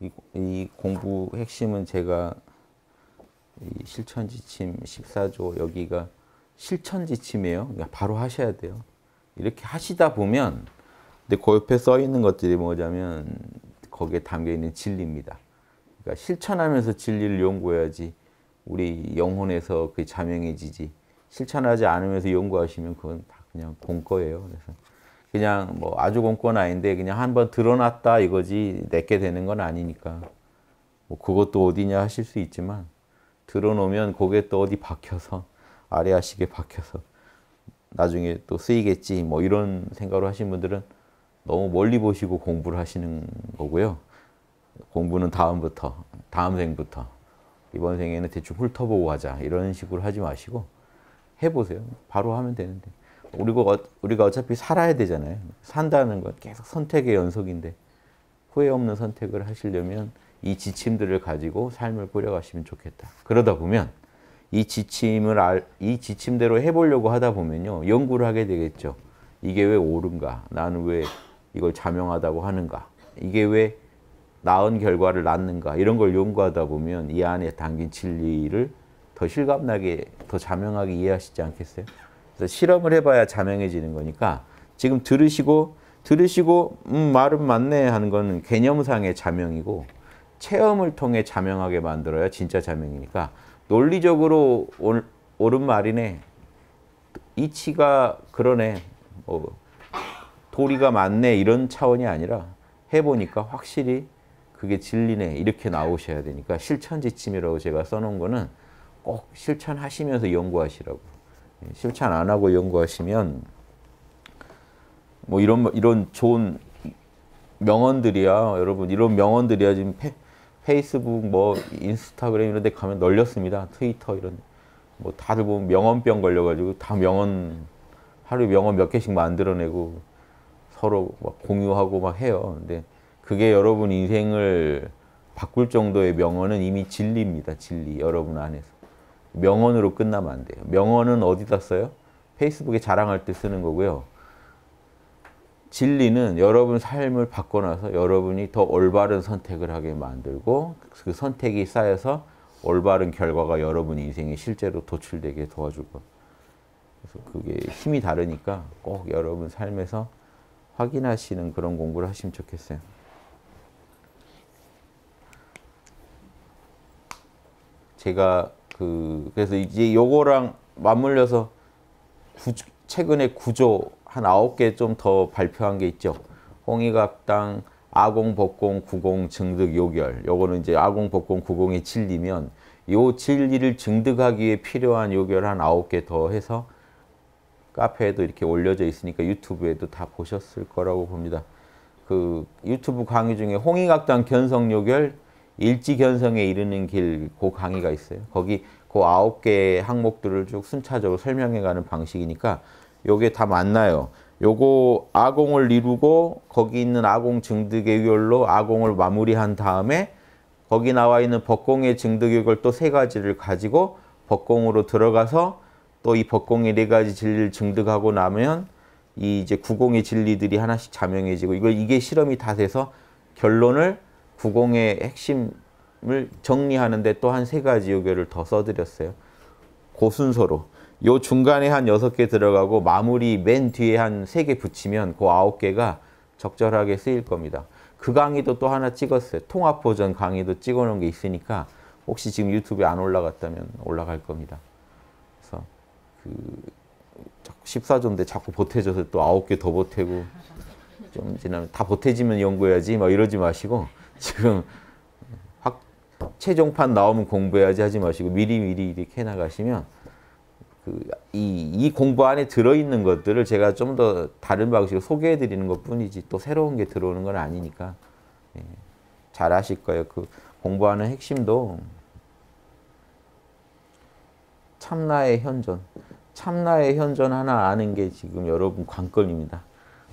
이, 이 공부 핵심은 제가 이 실천 지침 14조 여기가 실천 지침이에요. 그러 그러니까 바로 하셔야 돼요. 이렇게 하시다 보면 근데 그 옆에 써 있는 것들이 뭐냐면 거기에 담겨 있는 진리입니다. 그러니까 실천하면서 진리를 연구해야지 우리 영혼에서 그 자명해지지 실천하지 않으면서 연구하시면 그건 다 그냥 본 거예요. 그래서 그냥 뭐 아주 공권 아닌데 그냥 한 번 드러났다 이거지 내게 되는 건 아니니까 뭐 그것도 어디냐 하실 수 있지만 드러놓으면 그게 또 어디 박혀서 아래 하시게 박혀서 나중에 또 쓰이겠지 뭐 이런 생각을 하신 분들은 너무 멀리 보시고 공부를 하시는 거고요. 공부는 다음부터, 다음 생부터 이번 생에는 대충 훑어보고 하자 이런 식으로 하지 마시고 해보세요. 바로 하면 되는데. 우리가, 어, 우리가 어차피 살아야 되잖아요. 산다는 건 계속 선택의 연속인데 후회 없는 선택을 하시려면 이 지침들을 가지고 삶을 꾸려가시면 좋겠다. 그러다 보면 이 지침을 알, 이 지침대로 해보려고 하다 보면요. 연구를 하게 되겠죠. 이게 왜 옳은가? 나는 왜 이걸 자명하다고 하는가? 이게 왜 나은 결과를 낳는가? 이런 걸 연구하다 보면 이 안에 담긴 진리를 더 실감나게, 더 자명하게 이해하시지 않겠어요? 실험을 해봐야 자명해지는 거니까 지금 들으시고 들으시고 음, 말은 맞네 하는 건 개념상의 자명이고 체험을 통해 자명하게 만들어야 진짜 자명이니까 논리적으로 옳, 옳은 말이네 이치가 그러네 뭐 도리가 맞네 이런 차원이 아니라 해보니까 확실히 그게 진리네 이렇게 나오셔야 되니까 실천 지침이라고 제가 써놓은 거는 꼭 실천하시면서 연구하시라고 실천 안 하고 연구하시면 뭐 이런 이런 좋은 명언들이야 여러분 이런 명언들이야 지금 페, 페이스북 뭐 인스타그램 이런 데 가면 널렸습니다 트위터 이런 뭐 다들 보면 명언병 걸려가지고 다 명언 하루 명언 몇 개씩 만들어내고 서로 막 공유하고 막 해요 근데 그게 여러분 인생을 바꿀 정도의 명언은 이미 진리입니다 진리 여러분 안에서 명언으로 끝나면 안 돼요. 명언은 어디다 써요? 페이스북에 자랑할 때 쓰는 거고요. 진리는 여러분 삶을 바꿔놔서 여러분이 더 올바른 선택을 하게 만들고 그 선택이 쌓여서 올바른 결과가 여러분 인생에 실제로 도출되게 도와주고 그래서 그게 힘이 다르니까 꼭 여러분 삶에서 확인하시는 그런 공부를 하시면 좋겠어요. 제가 그 그래서 이제 요거랑 맞물려서 구, 최근에 구조 한 아홉 개 좀 더 발표한 게 있죠. 홍의각당 아공, 법공, 구공, 증득, 요결. 요거는 이제 아공, 법공, 구공의 진리면 요 진리를 증득하기 위 필요한 요결 한 아홉 개 더 해서 카페에도 이렇게 올려져 있으니까 유튜브에도 다 보셨을 거라고 봅니다. 그 유튜브 강의 중에 홍의각당 견성 요결 일지견성에 이르는 길, 그 강의가 있어요. 거기 그 아홉 개의 항목들을 쭉 순차적으로 설명해가는 방식이니까 요게 다 맞나요? 요거 아공을 이루고 거기 있는 아공 증득의 열로 아공을 마무리한 다음에 거기 나와 있는 법공의 증득역을 또세 가지를 가지고 법공으로 들어가서 또 이 법공의 네 가지 진리를 증득하고 나면 이 이제 구공의 진리들이 하나씩 자명해지고 이걸 이게 실험이 다 돼서 결론을 구공의 핵심을 정리하는데 또 한 세 가지 요결을 더 써드렸어요. 고 순서로. 요 중간에 한 여섯 개 들어가고 마무리 맨 뒤에 한 세 개 붙이면 그 아홉 개가 적절하게 쓰일 겁니다. 그 강의도 또 하나 찍었어요. 통합 보전 강의도 찍어놓은 게 있으니까 혹시 지금 유튜브에 안 올라갔다면 올라갈 겁니다. 그래서 그 14조인데 자꾸 보태져서 또 아홉 개 더 보태고 좀 지나면 다 보태지면 연구해야지 막 뭐 이러지 마시고 지금 확 최종판 나오면 공부해야지 하지 마시고 미리미리 이렇게 해나가시면 그 이, 이 공부 안에 들어있는 것들을 제가 좀 더 다른 방식으로 소개해드리는 것 뿐이지 또 새로운 게 들어오는 건 아니니까 예, 잘 아실 거예요. 그 공부하는 핵심도 참나의 현존. 참나의 현존 하나 아는 게 지금 여러분 관건입니다.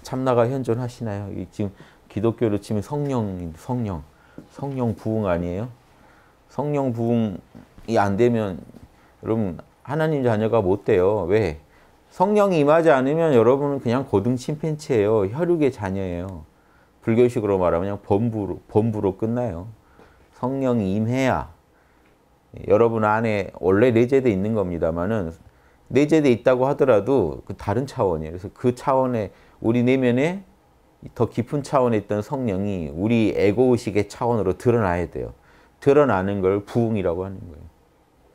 참나가 현존하시나요? 지금 기독교로 치면 성령, 성령, 성령 부흥 아니에요? 성령 부흥이 안 되면 여러분 하나님 자녀가 못 돼요. 왜? 성령이 임하지 않으면 여러분은 그냥 고등 침팬치예요. 혈육의 자녀예요. 불교식으로 말하면 그냥 범부로, 범부로 끝나요. 성령이 임해야 여러분 안에 원래 내재되 있는 겁니다만은 내재되 있다고 하더라도 그 다른 차원이에요. 그래서 그 차원에 우리 내면에 더 깊은 차원에 있던 성령이 우리 에고의식의 차원으로 드러나야 돼요. 드러나는 걸 부흥이라고 하는 거예요.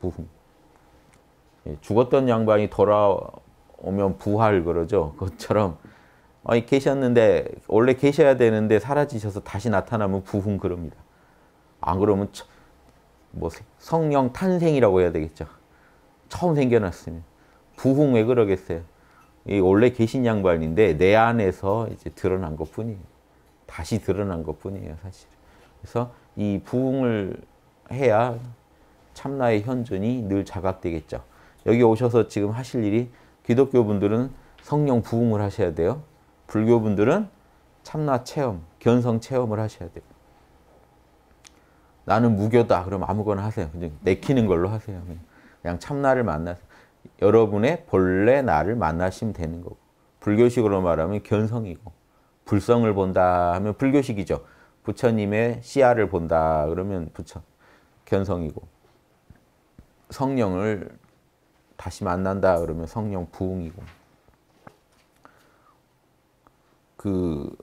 부흥. 예, 죽었던 양반이 돌아오면 부활 그러죠. 그것처럼 아니 계셨는데 원래 계셔야 되는데 사라지셔서 다시 나타나면 부흥 그럽니다. 안 그러면 처, 뭐 성령 탄생이라고 해야 되겠죠. 처음 생겨났으면 부흥 왜 그러겠어요? 이 원래 계신 양반인데 내 안에서 이제 드러난 것 뿐이에요. 다시 드러난 것 뿐이에요, 사실. 그래서 이 부흥을 해야 참나의 현존이 늘 자각되겠죠. 여기 오셔서 지금 하실 일이 기독교 분들은 성령 부흥을 하셔야 돼요. 불교 분들은 참나 체험, 견성 체험을 하셔야 돼요. 나는 무교다. 그럼 아무거나 하세요. 그냥 내키는 걸로 하세요. 그냥 참나를 만나서 여러분의 본래 나를 만나시면 되는 거고 불교식으로 말하면 견성이고 불성을 본다 하면 불교식이죠. 부처님의 씨알을 본다 그러면 부처 견성이고 성령을 다시 만난다 그러면 성령 부흥이고 그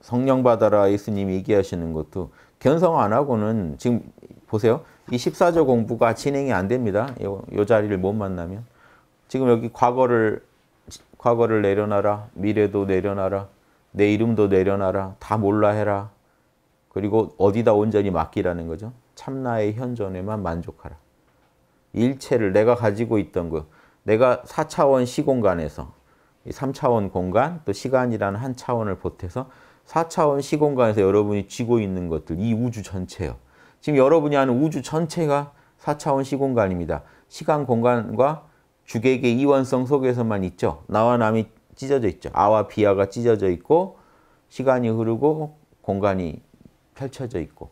성령 받아라 예수님이 얘기하시는 것도 견성 안 하고는 지금 보세요. 이 14조 공부가 진행이 안 됩니다. 요, 요 자리를 못 만나면. 지금 여기 과거를 과거를 내려놔라. 미래도 내려놔라. 내 이름도 내려놔라. 다 몰라 해라. 그리고 어디다 온전히 맡기라는 거죠. 참나의 현존에만 만족하라. 일체를 내가 가지고 있던 것, 내가 4차원 시공간에서 3차원 공간, 또 시간이라는 한 차원을 보태서 4차원 시공간에서 여러분이 쥐고 있는 것들, 이 우주 전체요. 지금 여러분이 아는 우주 전체가 4차원 시공간입니다. 시간 공간과 주객의 이원성 속에서만 있죠. 나와 남이 찢어져 있죠. 아와 비아가 찢어져 있고 시간이 흐르고 공간이 펼쳐져 있고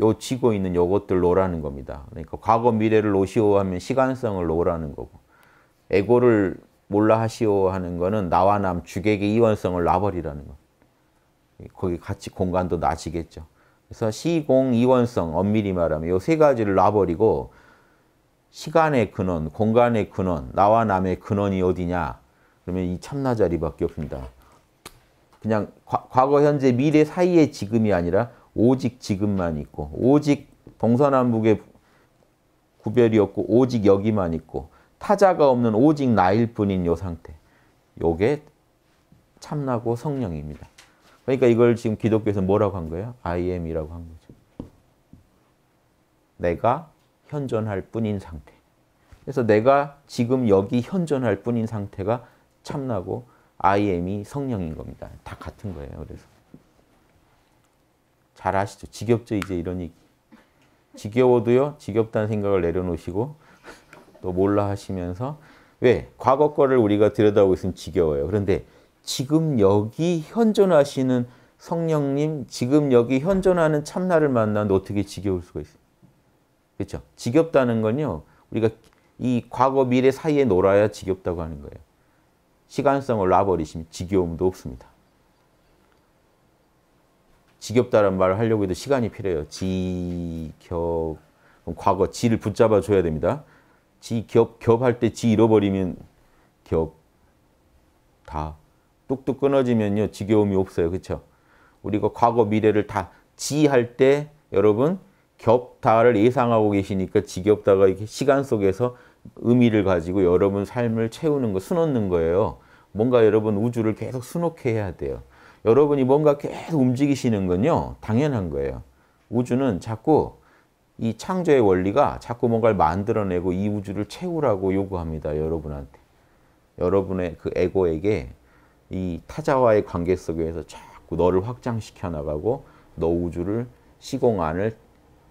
요 지고 있는 요것들 놓라는 겁니다. 그러니까 과거 미래를 놓시오 하면 시간성을 놓라는 거고 에고를 몰라 하시오 하는 거는 나와 남 주객의 이원성을 놔버리라는 거. 거기 같이 공간도 나지겠죠. 그래서 시공 이원성 엄밀히 말하면 이 세 가지를 놔버리고 시간의 근원, 공간의 근원, 나와 남의 근원이 어디냐? 그러면 이 참나자리밖에 없습니다. 그냥 과, 과거, 현재, 미래 사이의 지금이 아니라 오직 지금만 있고 오직 동서남북의 구별이 없고 오직 여기만 있고 타자가 없는 오직 나일 뿐인 요 상태. 요게 참나고 성령입니다. 그러니까 이걸 지금 기독교에서 뭐라고 한 거예요? I am이라고 한 거죠. 내가 현존할 뿐인 상태. 그래서 내가 지금 여기 현존할 뿐인 상태가 참나고 I am이 성령인 겁니다. 다 같은 거예요. 그래서 잘 아시죠? 지겹죠? 이제 이런 얘기. 지겨워도요. 지겹다는 생각을 내려놓으시고 또 몰라 하시면서 왜? 과거 거를 우리가 들여다보고 있으면 지겨워요. 그런데 지금 여기 현존하시는 성령님, 지금 여기 현존하는 참나를 만나는데 어떻게 지겨울 수가 있어요? 그렇죠? 지겹다는 건요. 우리가 이 과거 미래 사이에 놀아야 지겹다고 하는 거예요. 시간성을 놔버리시면 지겨움도 없습니다. 지겹다는 말을 하려고 해도 시간이 필요해요. 지겹 과거 지를 붙잡아 줘야 됩니다. 지겹 겹할때 지 잃어버리면 겹다 뚝뚝 끊어지면요. 지겨움이 없어요. 그렇죠? 우리가 과거 미래를 다 지할 때 여러분 겹다를 예상하고 계시니까 지겹다가 이렇게 시간 속에서 의미를 가지고 여러분 삶을 채우는 거, 수놓는 거예요. 뭔가 여러분 우주를 계속 수놓게 해야 돼요. 여러분이 뭔가 계속 움직이시는 건요. 당연한 거예요. 우주는 자꾸 이 창조의 원리가 자꾸 뭔가를 만들어내고 이 우주를 채우라고 요구합니다. 여러분한테. 여러분의 그 에고에게 이 타자와의 관계 속에서 자꾸 너를 확장시켜 나가고 너 우주를 시공간을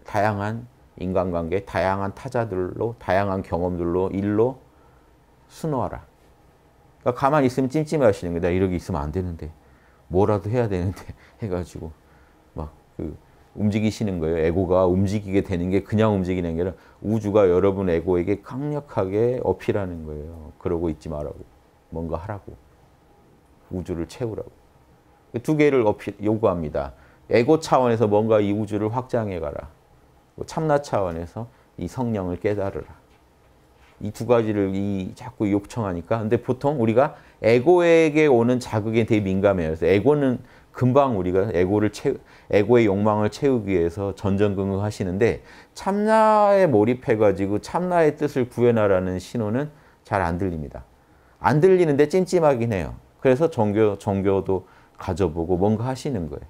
다양한 인간관계, 다양한 타자들로, 다양한 경험들로, 일로 수놓아라. 그러니까 가만히 있으면 찜찜해하시는 거예요. 나이렇게 있으면 안 되는데 뭐라도 해야 되는데 해가지고 막그 움직이시는 거예요. 에고가 움직이게 되는 게 그냥 움직이는 게 아니라 우주가 여러분 에고에게 강력하게 어필하는 거예요. 그러고 있지 말라고. 뭔가 하라고. 우주를 채우라고. 두 개를 어필, 요구합니다. 에고 차원에서 뭔가 이 우주를 확장해 가라. 뭐 참나 차원에서 이 성령을 깨달으라. 이 두 가지를 이 자꾸 요청하니까 근데 보통 우리가 에고에게 오는 자극에 되게 민감해요. 그래서 에고는 금방 우리가 에고를 채 에고의 욕망을 채우기 위해서 전전긍긍 하시는데 참나에 몰입해 가지고 참나의 뜻을 구현하라는 신호는 잘 안 들립니다. 안 들리는데 찜찜하긴 해요. 그래서 종교, 종교도 가져보고 뭔가 하시는 거예요.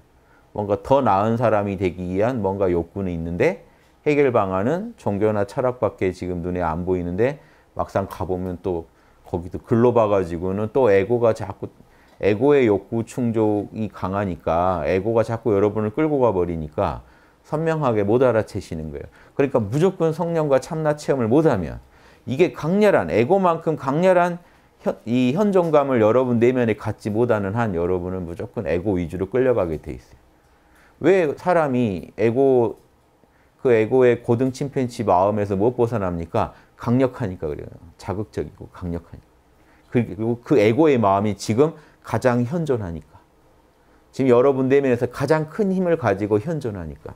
뭔가 더 나은 사람이 되기 위한 뭔가 욕구는 있는데 해결 방안은 종교나 철학밖에 지금 눈에 안 보이는데 막상 가보면 또 거기도 글로 봐가지고는 또 에고가 자꾸 에고의 욕구 충족이 강하니까 에고가 자꾸 여러분을 끌고 가버리니까 선명하게 못 알아채시는 거예요. 그러니까 무조건 성령과 참나 체험을 못하면 이게 강렬한 에고만큼 강렬한 이 현존감을 여러분 내면에 갖지 못하는 한 여러분은 무조건 에고 위주로 끌려가게 돼 있어요. 왜 사람이 에고 그 에고의 고등 침팬치 마음에서 못 벗어납니까? 강력하니까 그래요. 자극적이고 강력하니까. 그리고 그 에고의 마음이 지금 가장 현존하니까. 지금 여러분 내면에서 가장 큰 힘을 가지고 현존하니까.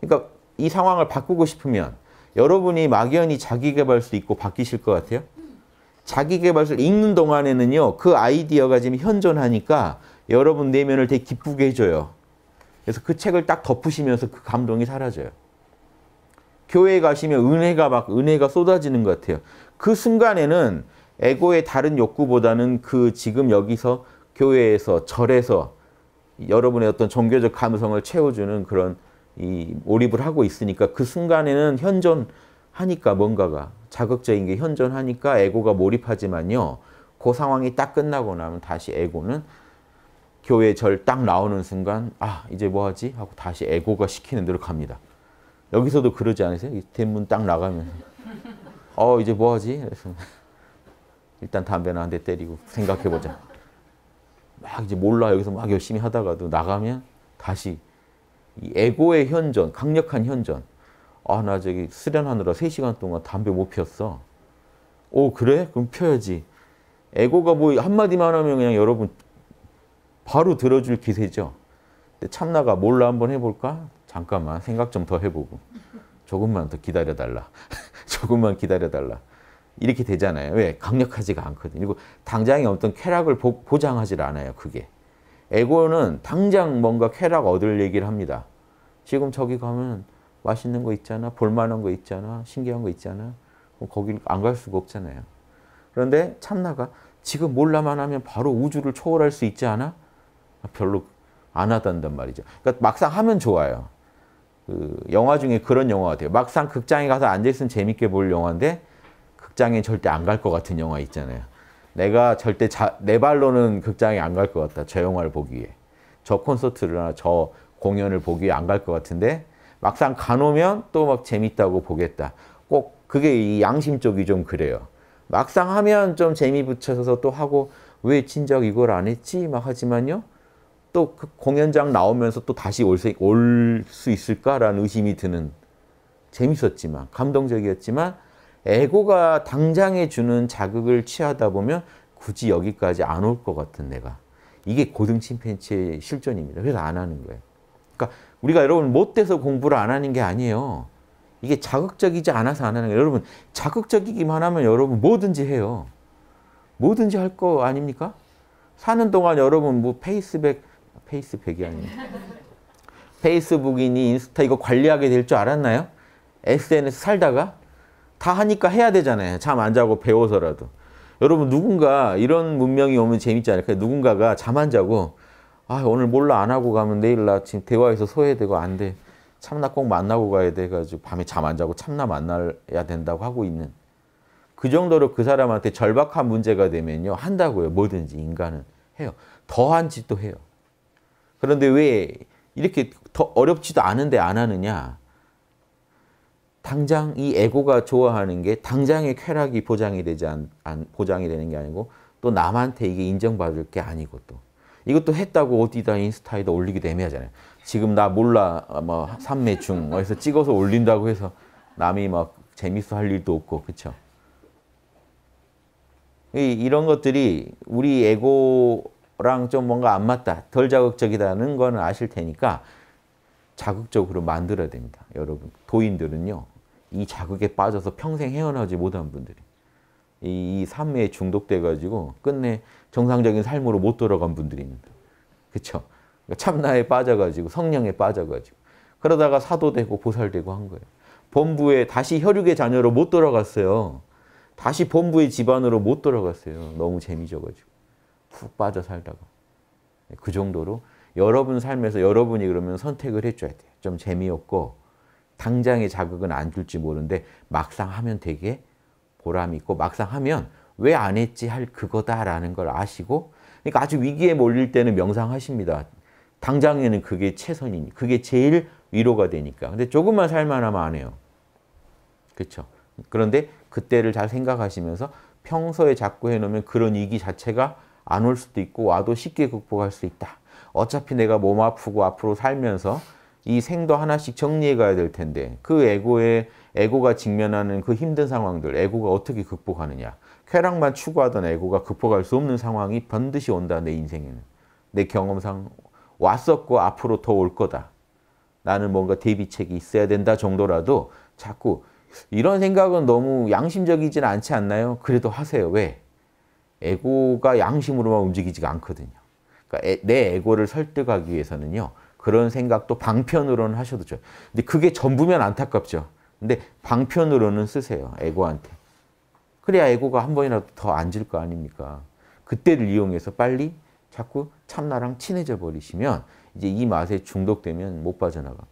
그러니까 이 상황을 바꾸고 싶으면 여러분이 막연히 자기 개발수 있고 바뀌실 것 같아요? 자기개발서를 읽는 동안에는요. 그 아이디어가 지금 현존하니까 여러분 내면을 되게 기쁘게 해줘요. 그래서 그 책을 딱 덮으시면서 그 감동이 사라져요. 교회에 가시면 은혜가 막 은혜가 쏟아지는 것 같아요. 그 순간에는 에고의 다른 욕구보다는 그 지금 여기서 교회에서 절에서 여러분의 어떤 종교적 감성을 채워주는 그런 이 몰입을 하고 있으니까 그 순간에는 현존하니까 뭔가가 자극적인 게 현존하니까 에고가 몰입하지만요. 그 상황이 딱 끝나고 나면 다시 에고는 교회 절 딱 나오는 순간 아 이제 뭐하지 하고 다시 에고가 시키는 대로 갑니다. 여기서도 그러지 않으세요? 대문 딱 나가면 어 이제 뭐하지? 그래서 일단 담배나 한 대 때리고 생각해보자. 막 이제 몰라 여기서 막 열심히 하다가도 나가면 다시 이 에고의 현존, 강력한 현존 아, 나 저기 수련하느라 3시간 동안 담배 못 피웠어. 오, 그래? 그럼 펴야지. 에고가 뭐 한마디만 하면 그냥 여러분 바로 들어줄 기세죠. 근데 참나가 몰라 한번 해볼까? 잠깐만 생각 좀 더 해보고 조금만 더 기다려달라. 조금만 기다려달라. 이렇게 되잖아요. 왜? 강력하지가 않거든요. 그리고 당장의 어떤 쾌락을 보, 보장하지 않아요. 그게. 에고는 당장 뭔가 쾌락 얻을 얘기를 합니다. 지금 저기 가면 맛있는 거 있잖아. 볼만한 거 있잖아. 신기한 거 있잖아. 거길 안 갈 수가 없잖아요. 그런데 참나가 지금 몰라만 하면 바로 우주를 초월할 수 있지 않아? 아, 별로 안 하단단 말이죠. 그러니까 막상 하면 좋아요. 그 영화 중에 그런 영화 같아요. 막상 극장에 가서 앉아있으면 재밌게 볼 영화인데 극장에 절대 안 갈 것 같은 영화 있잖아요. 내가 절대 자, 내 발로는 극장에 안 갈 것 같다. 저 영화를 보기 에저 콘서트를 하나, 저 공연을 보기 에안 갈 것 같은데 막상 가놓으면 또 막 재밌다고 보겠다. 꼭 그게 이 양심 쪽이 좀 그래요. 막상 하면 좀 재미 붙여서 또 하고 왜 진작 이걸 안 했지? 막 하지만요. 또 그 공연장 나오면서 또 다시 올 수 있을까라는 의심이 드는 재밌었지만 감동적이었지만 에고가 당장에 주는 자극을 취하다 보면 굳이 여기까지 안 올 것 같은 내가 이게 고등 침팬치의 실존입니다. 그래서 안 하는 거예요. 그러니까 우리가 여러분 못돼서 공부를 안 하는 게 아니에요. 이게 자극적이지 않아서 안 하는 거예요. 여러분 자극적이기만 하면 여러분 뭐든지 해요. 뭐든지 할 거 아닙니까? 사는 동안 여러분 뭐 페이스백, 페이스백이 아니에요. 페이스북이니 인스타 이거 관리하게 될 줄 알았나요? SNS 살다가 다 하니까 해야 되잖아요. 잠 안 자고 배워서라도. 여러분 누군가 이런 문명이 오면 재밌지 않을까요? 누군가가 잠 안 자고 아 오늘 몰라 안 하고 가면 내일 나 지금 대화에서 소외되고 안 돼. 참나 꼭 만나고 가야 돼가지고 밤에 잠 안 자고 참나 만나야 된다고 하고 있는 그 정도로 그 사람한테 절박한 문제가 되면요 한다고요 뭐든지 인간은 해요 더 한 짓도 해요 그런데 왜 이렇게 더 어렵지도 않은데 안 하느냐 당장 이 에고가 좋아하는 게 당장의 쾌락이 보장이 되지 않, 보장이 되는 게 아니고 또 남한테 이게 인정받을 게 아니고 또 이것도 했다고 어디다 인스타에다 올리기도 애매하잖아요. 지금 나 몰라 뭐 삼매충 뭐 해서 찍어서 올린다고 해서 남이 막 재밌어 할 일도 없고 그렇죠. 이런 것들이 우리 에고랑 좀 뭔가 안 맞다, 덜 자극적이다는 건 아실 테니까 자극적으로 만들어야 됩니다. 여러분 도인들은요. 이 자극에 빠져서 평생 헤어나지 못한 분들이 이, 이 삼매에 중독돼가지고 끝내 정상적인 삶으로 못 돌아간 분들이 있는데. 그렇죠? 참나에 빠져가지고 성령에 빠져가지고 그러다가 사도되고 보살되고 한 거예요. 본부에 다시 혈육의 자녀로 못 돌아갔어요. 다시 본부의 집안으로 못 돌아갔어요. 너무 재미져가지고 푹 빠져 살다가 네, 그 정도로 여러분 삶에서 여러분이 그러면 선택을 해줘야 돼요. 좀 재미없고 당장의 자극은 안 줄지 모르는데 막상 하면 되게 보람 있고 막상 하면 왜안 했지 할 그거다라는 걸 아시고 그러니까 아주 위기에 몰릴 때는 명상하십니다. 당장에는 그게 최선이니 그게 제일 위로가 되니까. 근데 조금만 살만하면 안 해요. 그렇죠? 그런데 그때를 잘 생각하시면서 평소에 자꾸 해놓으면 그런 위기 자체가 안 올 수도 있고 와도 쉽게 극복할 수 있다. 어차피 내가 몸 아프고 앞으로 살면서 이 생도 하나씩 정리해 가야 될 텐데 그 에고의 에고가 직면하는 그 힘든 상황들 에고가 어떻게 극복하느냐 쾌락만 추구하던 에고가 극복할 수 없는 상황이 반드시 온다. 내 인생에는. 내 경험상 왔었고 앞으로 더 올 거다. 나는 뭔가 대비책이 있어야 된다 정도라도 자꾸 이런 생각은 너무 양심적이진 않지 않나요? 그래도 하세요. 왜? 에고가 양심으로만 움직이지가 않거든요. 그러니까 에, 내 에고를 설득하기 위해서는요. 그런 생각도 방편으로는 하셔도 좋아요. 근데 그게 전부면 안타깝죠. 근데 방편으로는 쓰세요. 에고한테. 그래야 에고가 한 번이라도 더 안 질 거 아닙니까? 그때를 이용해서 빨리 자꾸 참나랑 친해져 버리시면 이제 이 맛에 중독되면 못 빠져나가.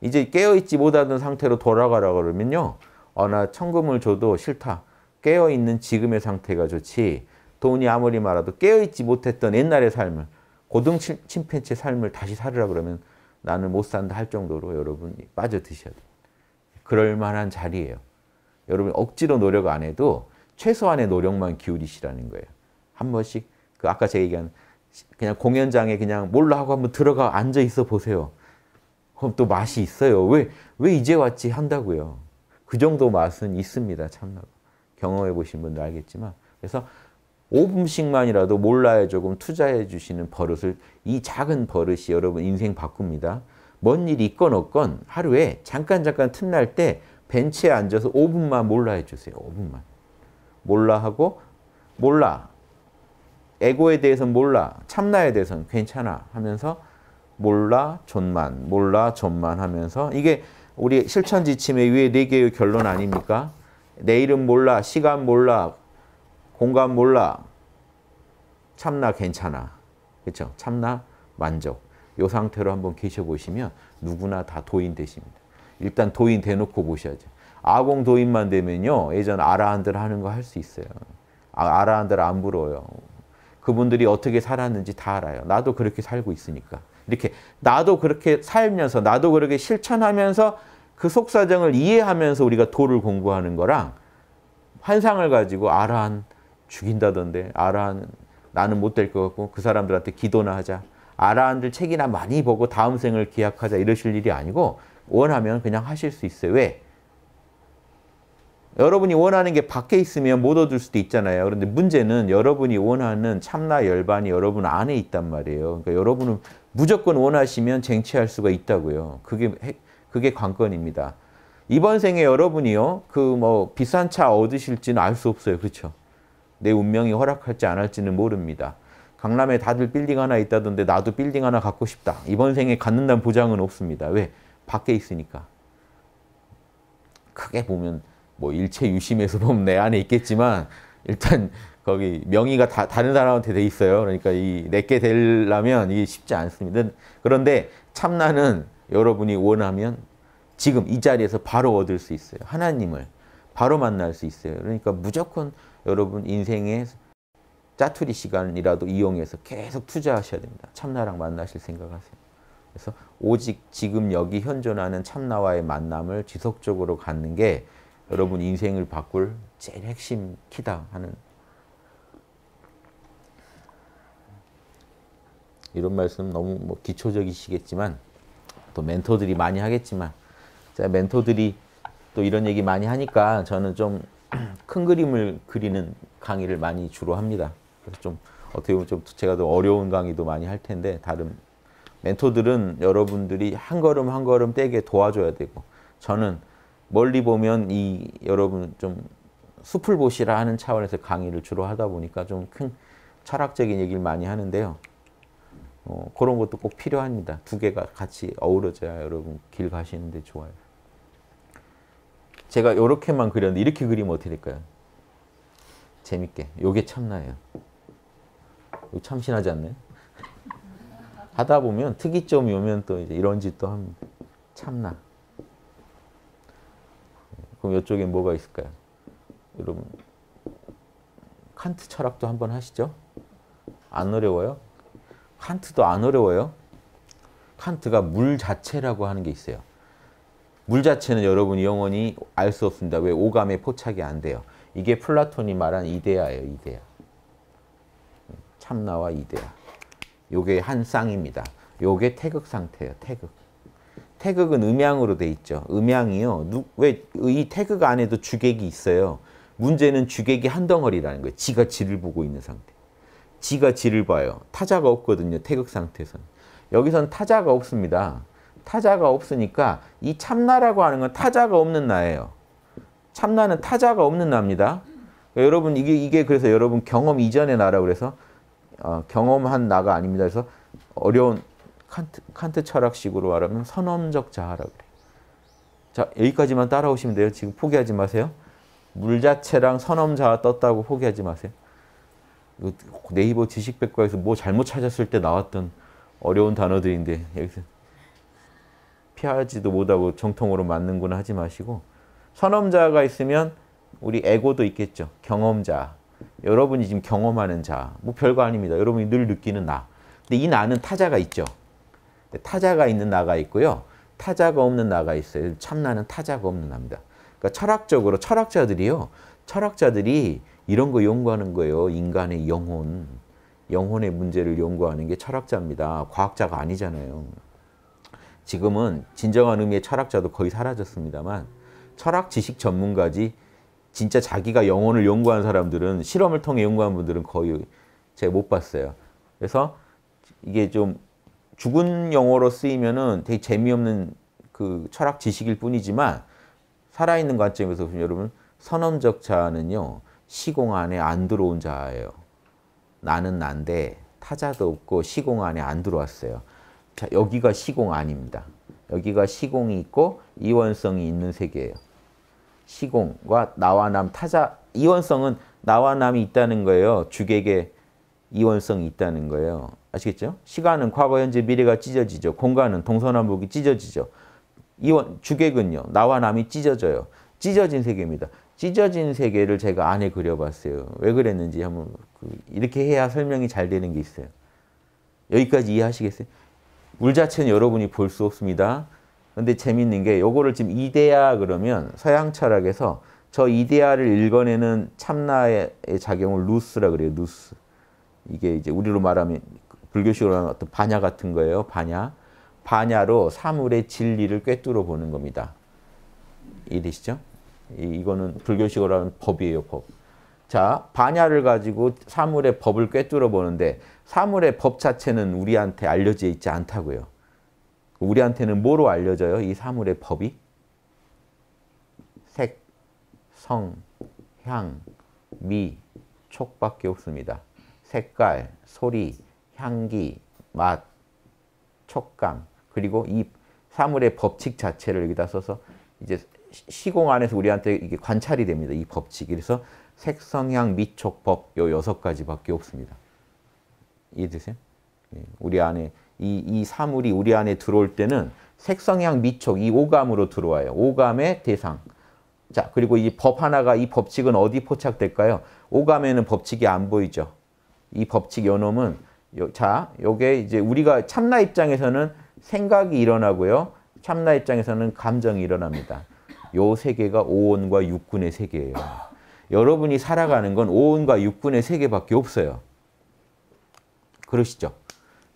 이제 깨어있지 못하던 상태로 돌아가라 그러면요. 어, 나 천금을 줘도 싫다. 깨어있는 지금의 상태가 좋지. 돈이 아무리 말아도 깨어있지 못했던 옛날의 삶을 고등 침팬치 삶을 다시 살으라 그러면 나는 못 산다 할 정도로 여러분 빠져드셔야 돼 그럴 만한 자리예요. 여러분 억지로 노력 안 해도 최소한의 노력만 기울이시라는 거예요. 한 번씩 그 아까 제가 얘기한 그냥 공연장에 그냥 몰라 하고 한번 들어가 앉아 있어 보세요. 그럼 또 맛이 있어요. 왜, 왜 이제 왔지 한다고요. 그 정도 맛은 있습니다. 참나 고 경험해 보신 분도 알겠지만. 그래서 5분씩만이라도 몰라야 조금 투자해 주시는 버릇을 이 작은 버릇이 여러분 인생 바꿉니다. 뭔 일이 있건 없건 하루에 잠깐 잠깐 틈날 때 벤치에 앉아서 5분만 몰라 해주세요. 5분만. 몰라 하고 몰라. 에고에 대해서는 몰라. 참나에 대해서는 괜찮아 하면서 몰라 존만 몰라 존만 하면서 이게 우리 실천 지침의 위에 네 개의 결론 아닙니까? 내일은 몰라 시간 몰라 공간 몰라 참나 괜찮아 그렇죠? 참나 만족 요 상태로 한번 계셔보시면 누구나 다 도인 되십니다. 일단 도인 대놓고 보셔야죠 아공 도인만 되면요. 예전 아라한들 하는 거 할 수 있어요. 아, 아라한들 안 부러워요. 그분들이 어떻게 살았는지 다 알아요. 나도 그렇게 살고 있으니까. 이렇게 나도 그렇게 살면서 나도 그렇게 실천하면서 그 속사정을 이해하면서 우리가 도를 공부하는 거랑 환상을 가지고 아라한 죽인다던데 아라한 나는 못 될 것 같고 그 사람들한테 기도나 하자. 아라한들 책이나 많이 보고 다음 생을 기약하자 이러실 일이 아니고 원하면 그냥 하실 수 있어요. 왜? 여러분이 원하는 게 밖에 있으면 못 얻을 수도 있잖아요. 그런데 문제는 여러분이 원하는 참나 열반이 여러분 안에 있단 말이에요. 그러니까 여러분은 무조건 원하시면 쟁취할 수가 있다고요. 그게 그게 관건입니다. 이번 생에 여러분이요. 그 뭐 비싼 차 얻으실지는 알 수 없어요. 그렇죠? 내 운명이 허락할지 안 할지는 모릅니다. 강남에 다들 빌딩 하나 있다던데 나도 빌딩 하나 갖고 싶다. 이번 생에 갖는다는 보장은 없습니다. 왜? 밖에 있으니까. 크게 보면 뭐 일체 유심에서 보면 내 안에 있겠지만 일단 거기 명의가 다, 다른 사람한테 돼 있어요. 그러니까 이 내게 되려면 이게 쉽지 않습니다. 그런데 참나는 여러분이 원하면 지금 이 자리에서 바로 얻을 수 있어요. 하나님을 바로 만날 수 있어요. 그러니까 무조건 여러분 인생의 짜투리 시간이라도 이용해서 계속 투자하셔야 됩니다. 참나랑 만나실 생각하세요. 그래서 오직 지금 여기 현존하는 참나와의 만남을 지속적으로 갖는 게 여러분 인생을 바꿀 제일 핵심 키다 하는 이런 말씀 너무 뭐 기초적이시겠지만 또 멘토들이 많이 하겠지만 제가 멘토들이 또 이런 얘기 많이 하니까 저는 좀 큰 그림을 그리는 강의를 많이 주로 합니다. 그래서 좀 어떻게 보면 좀 제가 더 어려운 강의도 많이 할 텐데 다른 멘토들은 여러분들이 한 걸음 한 걸음 떼게 도와줘야 되고 저는 멀리 보면 이 여러분 좀 숲을 보시라 하는 차원에서 강의를 주로 하다 보니까 좀 큰 철학적인 얘기를 많이 하는데요. 어, 그런 것도 꼭 필요합니다. 두 개가 같이 어우러져야 여러분 길 가시는데 좋아요. 제가 이렇게만 그렸는데 이렇게 그리면 어떻게 될까요? 재밌게. 요게 참나예요. 참신하지 않나요? 하다 보면 특이점이 오면 또 이제 이런 짓도 합니다. 참나. 그럼 이쪽에 뭐가 있을까요? 여러분 칸트 철학도 한번 하시죠. 안 어려워요? 칸트도 안 어려워요. 칸트가 물 자체라고 하는 게 있어요. 물 자체는 여러분 영원히 알 수 없습니다. 왜? 오감에 포착이 안 돼요. 이게 플라톤이 말한 이데아예요. 이데아. 참나와 이데아. 요게 한 쌍입니다. 요게 태극 상태예요. 태극. 태극은 음양으로 돼 있죠. 음양이요. 왜이 태극 안에도 주객이 있어요. 문제는 주객이 한 덩어리라는 거예요. 지가 지를 보고 있는 상태. 지가 지를 봐요. 타자가 없거든요. 태극 상태에서는. 여기선 타자가 없습니다. 타자가 없으니까 이 참나라고 하는 건 타자가 없는 나예요. 참나는 타자가 없는 나입니다. 그러니까 여러분 이게 이게 그래서 여러분 경험 이전의 나라 그래서 어, 경험한 나가 아닙니다. 그래서 어려운 칸트, 칸트 철학식으로 말하면 선험적 자아라고 그래요. 자, 여기까지만 따라오시면 돼요. 지금 포기하지 마세요. 물 자체랑 선험 자아 떴다고 포기하지 마세요. 그 네이버 지식백과에서 뭐 잘못 찾았을 때 나왔던 어려운 단어들인데 여기서 피하지도 못하고 정통으로 맞는구나 하지 마시고 선험자가 있으면 우리 에고도 있겠죠. 경험자. 여러분이 지금 경험하는 자, 뭐 별거 아닙니다. 여러분이 늘 느끼는 나. 근데 이 나는 타자가 있죠. 타자가 있는 나가 있고요. 타자가 없는 나가 있어요. 참나는 타자가 없는 나입니다. 그러니까 철학적으로 철학자들이요. 철학자들이 이런 거 연구하는 거예요. 인간의 영혼, 영혼의 문제를 연구하는 게 철학자입니다. 과학자가 아니잖아요. 지금은 진정한 의미의 철학자도 거의 사라졌습니다만 철학 지식 전문가지 진짜 자기가 영혼을 연구한 사람들은 실험을 통해 연구한 분들은 거의 제가 못 봤어요. 그래서 이게 좀 죽은 영어로 쓰이면은 되게 재미없는 그 철학 지식일 뿐이지만 살아있는 관점에서 보면 여러분 선언적 자아는요 시공 안에 안 들어온 자아예요. 나는 난데 타자도 없고 시공 안에 안 들어왔어요. 자, 여기가 시공 아닙니다. 여기가 시공이 있고 이원성이 있는 세계예요. 시공과 나와 남 타자 이원성은 나와 남이 있다는 거예요. 주객의 이원성이 있다는 거예요. 아시겠죠? 시간은 과거, 현재, 미래가 찢어지죠. 공간은 동서남북이 찢어지죠. 이원 주객은요. 나와 남이 찢어져요. 찢어진 세계입니다. 찢어진 세계를 제가 안에 그려봤어요. 왜 그랬는지 한번 그 이렇게 해야 설명이 잘 되는 게 있어요. 여기까지 이해하시겠어요? 물 자체는 여러분이 볼 수 없습니다. 근데 재밌는 게 요거를 지금 이데아 그러면 서양 철학에서 저 이데아를 읽어내는 참나의 작용을 루스라 그래요. 루스. 이게 이제 우리로 말하면 불교식으로 하면 어떤 반야 같은 거예요. 반야. 반야로 사물의 진리를 꿰뚫어 보는 겁니다. 이해되시죠? 이거는 불교식으로 하면 법이에요, 법. 자, 반야를 가지고 사물의 법을 꿰뚫어 보는데 사물의 법 자체는 우리한테 알려져 있지 않다고요. 우리한테는 뭐로 알려져요? 이 사물의 법이? 색, 성, 향, 미, 촉밖에 없습니다. 색깔, 소리, 향기, 맛, 촉감 그리고 이 사물의 법칙 자체를 여기다 써서 이제 시공 안에서 우리한테 이게 관찰이 됩니다. 이 법칙. 그래서 색, 성향, 미촉, 법요 여섯 가지밖에 없습니다. 이해되세요? 예, 우리 안에 이, 이 사물이 우리 안에 들어올 때는 색성향 미촉, 이 오감으로 들어와요. 오감의 대상. 자, 그리고 이 법 하나가, 이 법칙은 어디 포착될까요? 오감에는 법칙이 안 보이죠. 이 법칙 요놈은, 요, 자, 요게 이제 우리가 참나 입장에서는 생각이 일어나고요. 참나 입장에서는 감정이 일어납니다. 요 세계가 오온과 육군의 세계예요. 여러분이 살아가는 건 오온과 육군의 세계밖에 없어요. 그러시죠?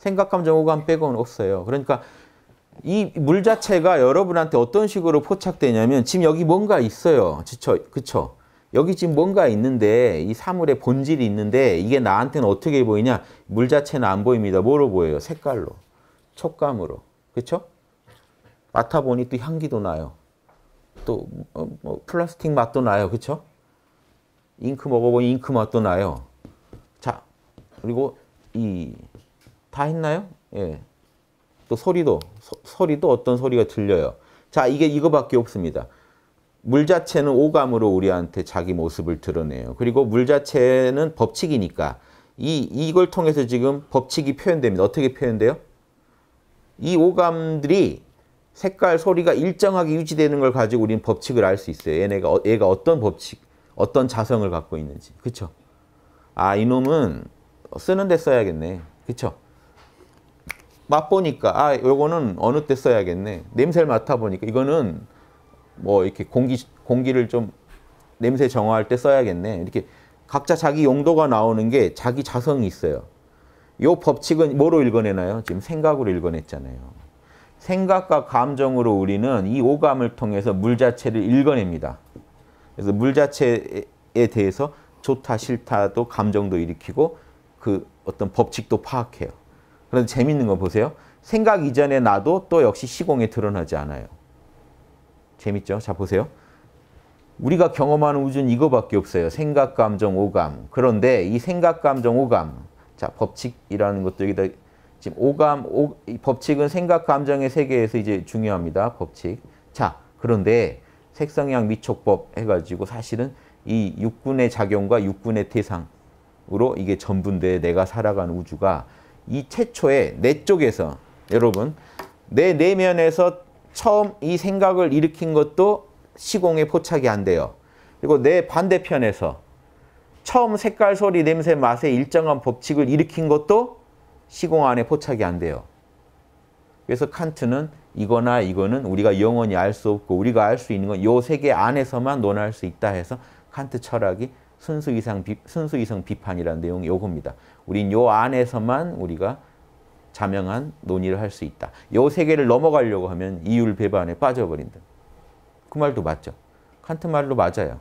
생각감, 정오감 빼고는 없어요. 그러니까 이 물 자체가 여러분한테 어떤 식으로 포착되냐면 지금 여기 뭔가 있어요. 지쳐, 그쵸? 여기 지금 뭔가 있는데 이 사물의 본질이 있는데 이게 나한테는 어떻게 보이냐? 물 자체는 안 보입니다. 뭐로 보여요? 색깔로, 촉감으로, 그렇 맡아보니 또 향기도 나요. 또 어, 뭐 플라스틱 맛도 나요. 그렇 잉크 먹어보니 잉크 맛도 나요. 자, 그리고 이다 했나요? 예. 또 소리도 소, 리도 어떤 소리가 들려요. 자, 이게 이거밖에 없습니다. 물 자체는 오감으로 우리한테 자기 모습을 드러내요. 그리고 물 자체는 법칙이니까 이 이걸 통해서 지금 법칙이 표현됩니다. 어떻게 표현돼요? 이 오감들이 색깔, 소리가 일정하게 유지되는 걸 가지고 우리는 법칙을 알 수 있어요. 얘네가 어, 얘가 어떤 법칙, 어떤 자성을 갖고 있는지. 그렇죠? 아, 이놈은 쓰는 데 써야겠네. 그렇죠? 맛보니까 아 요거는 어느 때 써야겠네. 냄새를 맡아보니까 이거는 뭐 이렇게 공기, 공기를 좀 냄새 정화할 때 써야겠네. 이렇게 각자 자기 용도가 나오는 게 자기 자성이 있어요. 요 법칙은 뭐로 읽어내나요? 지금 생각으로 읽어냈잖아요. 생각과 감정으로 우리는 이 오감을 통해서 물 자체를 읽어냅니다. 그래서 물 자체에 대해서 좋다 싫다도 감정도 일으키고 그 어떤 법칙도 파악해요. 그런데 재밌는 거 보세요. 생각 이전의 나도 또 역시 시공에 드러나지 않아요. 재밌죠? 자 보세요. 우리가 경험하는 우주는 이거밖에 없어요. 생각, 감정, 오감. 그런데 이 생각, 감정, 오감. 자 법칙이라는 것도 여기다 지금 오감, 오, 법칙은 생각, 감정의 세계에서 이제 중요합니다. 법칙. 자 그런데 색상향 미촉법 해가지고 사실은 이 육군의 작용과 육군의 태상으로 이게 전부인데 내가 살아가는 우주가 이 최초의 내 쪽에서 여러분 내 내면에서 처음 이 생각을 일으킨 것도 시공에 포착이 안 돼요. 그리고 내 반대편에서 처음 색깔, 소리, 냄새, 맛의 일정한 법칙을 일으킨 것도 시공 안에 포착이 안 돼요. 그래서 칸트는 이거나 이거는 우리가 영원히 알 수 없고 우리가 알 수 있는 건요 세계 안에서만 논할 수 있다 해서 칸트 철학이 순수 이상 비, 순수 이성 비판이라는 내용이 요겁니다. 우린 요 안에서만 우리가 자명한 논의를 할 수 있다. 요 세계를 넘어가려고 하면 이율배반에 빠져버린다. 그 말도 맞죠. 칸트 말로 맞아요.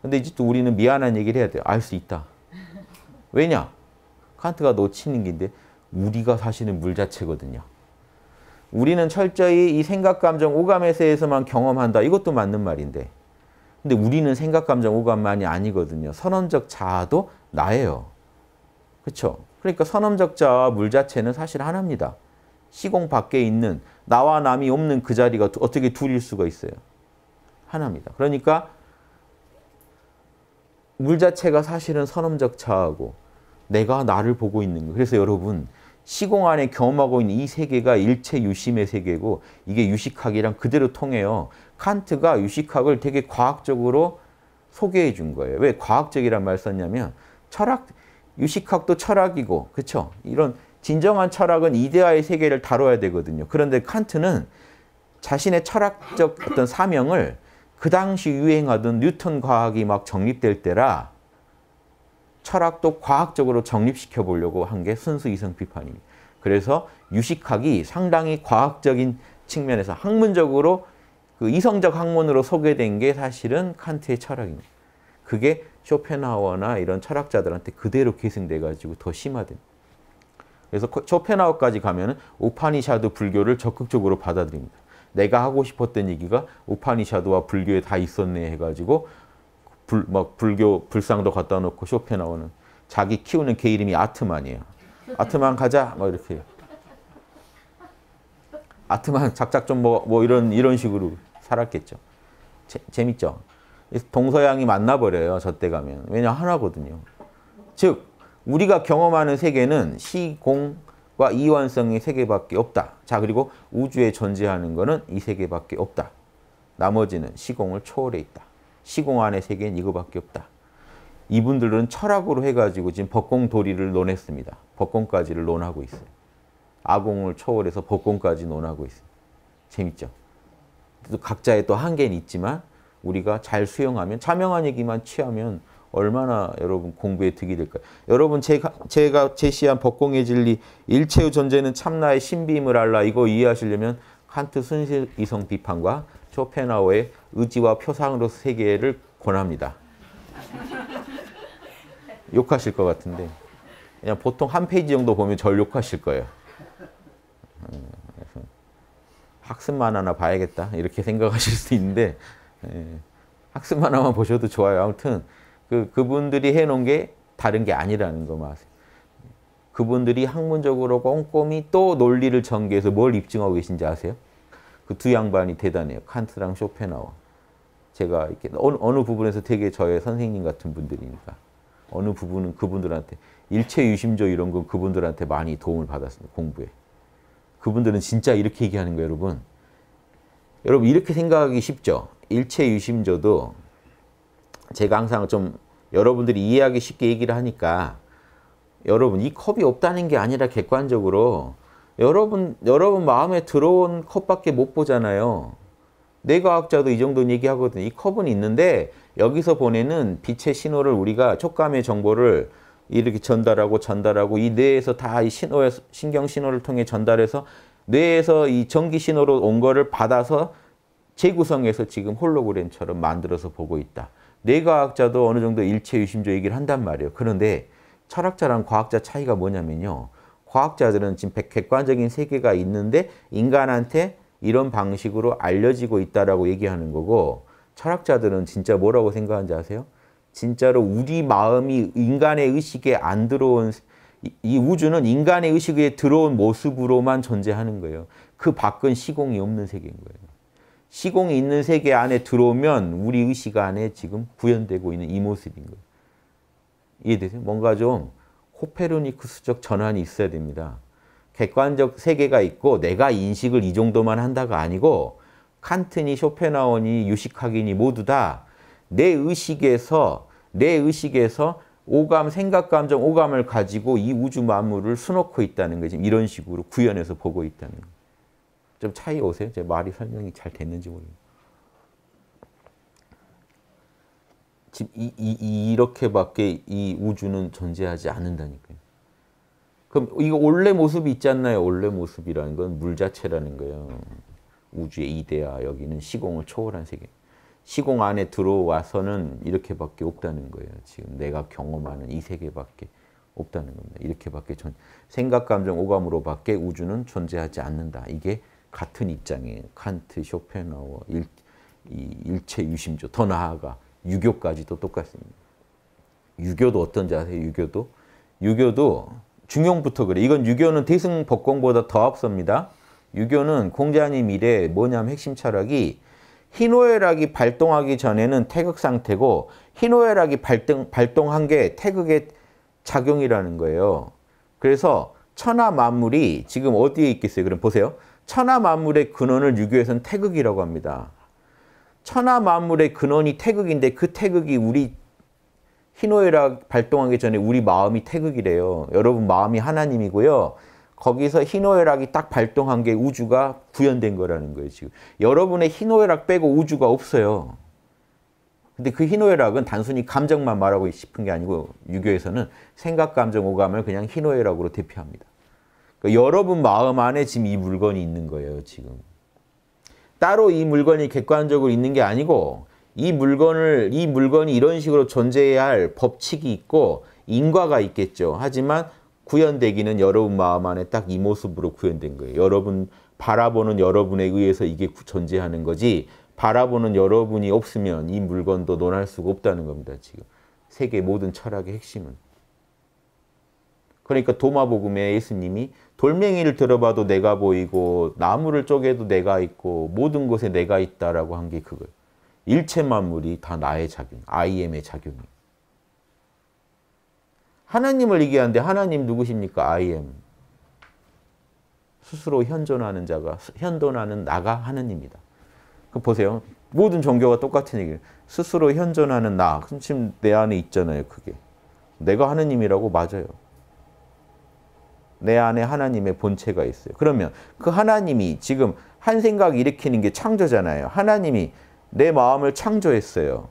근데 이제 또 우리는 미안한 얘기를 해야 돼요. 알 수 있다. 왜냐? 칸트가 놓치는 게인데 우리가 사실은 물 자체거든요. 우리는 철저히 이 생각, 감정, 오감에 대해서만 경험한다. 이것도 맞는 말인데 근데 우리는 생각, 감정, 오감만이 아니거든요. 선언적 자아도 나예요. 그렇죠? 그러니까 선험적자와 물 자체는 사실 하나입니다. 시공 밖에 있는 나와 남이 없는 그 자리가 어떻게 둘일 수가 있어요. 하나입니다. 그러니까 물 자체가 사실은 선험적차하고 내가 나를 보고 있는 거. 그래서 여러분 시공 안에 경험하고 있는 이 세계가 일체 유심의 세계고 이게 유식학이랑 그대로 통해요. 칸트가 유식학을 되게 과학적으로 소개해 준 거예요. 왜 과학적이란 말 썼냐면 철학 유식학도 철학이고 그렇죠? 이런 진정한 철학은 이데아의 세계를 다뤄야 되거든요. 그런데 칸트는 자신의 철학적 어떤 사명을 그 당시 유행하던 뉴턴 과학이 막 정립될 때라 철학도 과학적으로 정립시켜 보려고 한 게 순수 이성 비판입니다. 그래서 유식학이 상당히 과학적인 측면에서 학문적으로 그 이성적 학문으로 소개된 게 사실은 칸트의 철학입니다. 그게 쇼펜하워나 이런 철학자들한테 그대로 계승돼가지고 더심화된 그래서 쇼펜하워까지 가면은 우파니샤드 불교를 적극적으로 받아들입니다. 내가 하고 싶었던 얘기가 우파니샤드와 불교에 다 있었네 해가지고 불, 막 불교 불상도 갖다 놓고 쇼펜하워는 자기 키우는 개 이름이 아트만이에요. 아트만 가자 막 이렇게 아트만 작작 좀 뭐 뭐 이런 이런 식으로 살았겠죠. 재, 재밌죠. 동서양이 만나버려요. 저때 가면. 왜냐 하나거든요. 즉 우리가 경험하는 세계는 시공과 이완성의 세계밖에 없다. 자 그리고 우주에 존재하는 것은 이 세계밖에 없다. 나머지는 시공을 초월해 있다. 시공 안의 세계는 이거밖에 없다. 이분들은 철학으로 해가지고 지금 법공도리를 논했습니다. 법공까지를 논하고 있어요. 아공을 초월해서 법공까지 논하고 있어요. 재밌죠? 각자의 또 한계는 있지만 우리가 잘 수용하면 자명한 얘기만 취하면 얼마나 여러분 공부에 득이 될까요? 여러분 제가, 제가 제시한 법공의 진리 일체의 존재는 참나의 신비임을 알라 이거 이해하시려면 칸트 순실 이성 비판과 쇼펜하우의 의지와 표상으로 세계를 권합니다. 욕하실 것 같은데 그냥 보통 한 페이지 정도 보면 절 욕하실 거예요. 음, 학습만 하나 봐야겠다 이렇게 생각하실 수 있는데 예. 학습 만화만 보셔도 좋아요. 아무튼 그, 그분들이 해놓은 게 다른 게 아니라는 거 아세요? 그분들이 학문적으로 꼼꼼히 또 논리를 전개해서 뭘 입증하고 계신지 아세요? 그 두 양반이 대단해요. 칸트랑 쇼펜하워. 제가 이렇게 어느, 어느 부분에서 되게 저의 선생님 같은 분들이니까 어느 부분은 그분들한테 일체 유심조 이런 건 그분들한테 많이 도움을 받았습니다. 공부에. 그분들은 진짜 이렇게 얘기하는 거예요, 여러분. 여러분 이렇게 생각하기 쉽죠? 일체 유심조도 제가 항상 좀 여러분들이 이해하기 쉽게 얘기를 하니까 여러분 이 컵이 없다는 게 아니라 객관적으로 여러분 여러분 마음에 들어온 컵밖에 못 보잖아요. 뇌과학자도 네 이 정도는 얘기하거든요. 이 컵은 있는데 여기서 보내는 빛의 신호를 우리가 촉감의 정보를 이렇게 전달하고 전달하고 이 뇌에서 다 이 신호 신경 신호를 통해 전달해서 뇌에서 이 전기 신호로 온 거를 받아서 재구성해서 지금 홀로그램처럼 만들어서 보고 있다. 뇌과학자도 네 어느 정도 일체 유심조 얘기를 한단 말이에요. 그런데 철학자랑 과학자 차이가 뭐냐면요. 과학자들은 지금 객관적인 세계가 있는데 인간한테 이런 방식으로 알려지고 있다라고 얘기하는 거고 철학자들은 진짜 뭐라고 생각하는지 아세요? 진짜로 우리 마음이 인간의 의식에 안 들어온 이 우주는 인간의 의식에 들어온 모습으로만 존재하는 거예요. 그 밖은 시공이 없는 세계인 거예요. 시공이 있는 세계 안에 들어오면 우리 의식 안에 지금 구현되고 있는 이 모습인 거예요. 이해되세요? 뭔가 좀 코페르니쿠스적 전환이 있어야 됩니다. 객관적 세계가 있고 내가 인식을 이 정도만 한다가 아니고 칸트니 쇼펜하우니 유식학이니 모두 다 내 의식에서 내 의식에서 오감, 생각, 감정, 오감을 가지고 이 우주 만물을 수놓고 있다는 거지. 이런 식으로 구현해서 보고 있다는 거예요. 좀 차이 오세요? 제 말이 설명이 잘 됐는지 모르겠어요. 이, 이, 이렇게밖에 이 우주는 존재하지 않는다니까요. 그럼 이거 원래 모습이 있지 않나요? 원래 모습이라는 건 물 자체라는 거예요. 우주의 이데아 여기는 시공을 초월한 세계. 시공 안에 들어와서는 이렇게밖에 없다는 거예요. 지금 내가 경험하는 이 세계밖에 없다는 겁니다. 이렇게밖에 전, 생각, 감정, 오감으로밖에 우주는 존재하지 않는다. 이게 같은 입장이에요. 칸트, 쇼펜하워, 일, 체 유심조, 더 나아가 유교까지도 똑같습니다. 유교도 어떤 자세요? 유교도 유교도 중용부터 그래. 이건 유교는 대승 법공보다 더 앞섭니다. 유교는 공자님 이래 뭐냐면 핵심 철학이 희노애락이 발동하기 전에는 태극 상태고 희노애락이 발동, 발동한 게 태극의 작용이라는 거예요. 그래서 천하 만물이 지금 어디에 있겠어요? 그럼 보세요. 천하 만물의 근원을 유교에서는 태극이라고 합니다. 천하 만물의 근원이 태극인데 그 태극이 우리 희노애락 발동하기 전에 우리 마음이 태극이래요. 여러분 마음이 하나님이고요. 거기서 희노애락이 딱 발동한 게 우주가 구현된 거라는 거예요. 지금 여러분의 희노애락 빼고 우주가 없어요. 근데 그 희노애락은 단순히 감정만 말하고 싶은 게 아니고 유교에서는 생각, 감정, 오감을 그냥 희노애락으로 대표합니다. 그러니까 여러분 마음 안에 지금 이 물건이 있는 거예요. 지금. 따로 이 물건이 객관적으로 있는 게 아니고 이 물건을 이 물건이 이런 식으로 존재해야 할 법칙이 있고 인과가 있겠죠. 하지만 구현되기는 여러분 마음 안에 딱 이 모습으로 구현된 거예요. 여러분 바라보는 여러분에 의해서 이게 존재하는 거지 바라보는 여러분이 없으면 이 물건도 논할 수가 없다는 겁니다. 지금 세계 모든 철학의 핵심은. 그러니까 도마복음에 예수님이 돌멩이를 들어봐도 내가 보이고 나무를 쪼개도 내가 있고 모든 것에 내가 있다라고 한 게 그거예요. 일체 만물이 다 나의 작용, I am의 작용이에요. 하나님을 얘기하는데 하나님 누구십니까? I am. 스스로 현존하는 자가, 현존하는 나가 하나님입니다. 그 보세요. 모든 종교가 똑같은 얘기예요. 스스로 현존하는 나. 지금 내 안에 있잖아요, 그게. 내가 하느님이라고 맞아요. 내 안에 하나님의 본체가 있어요. 그러면 그 하나님이 지금 한 생각 일으키는 게 창조잖아요. 하나님이 내 마음을 창조했어요.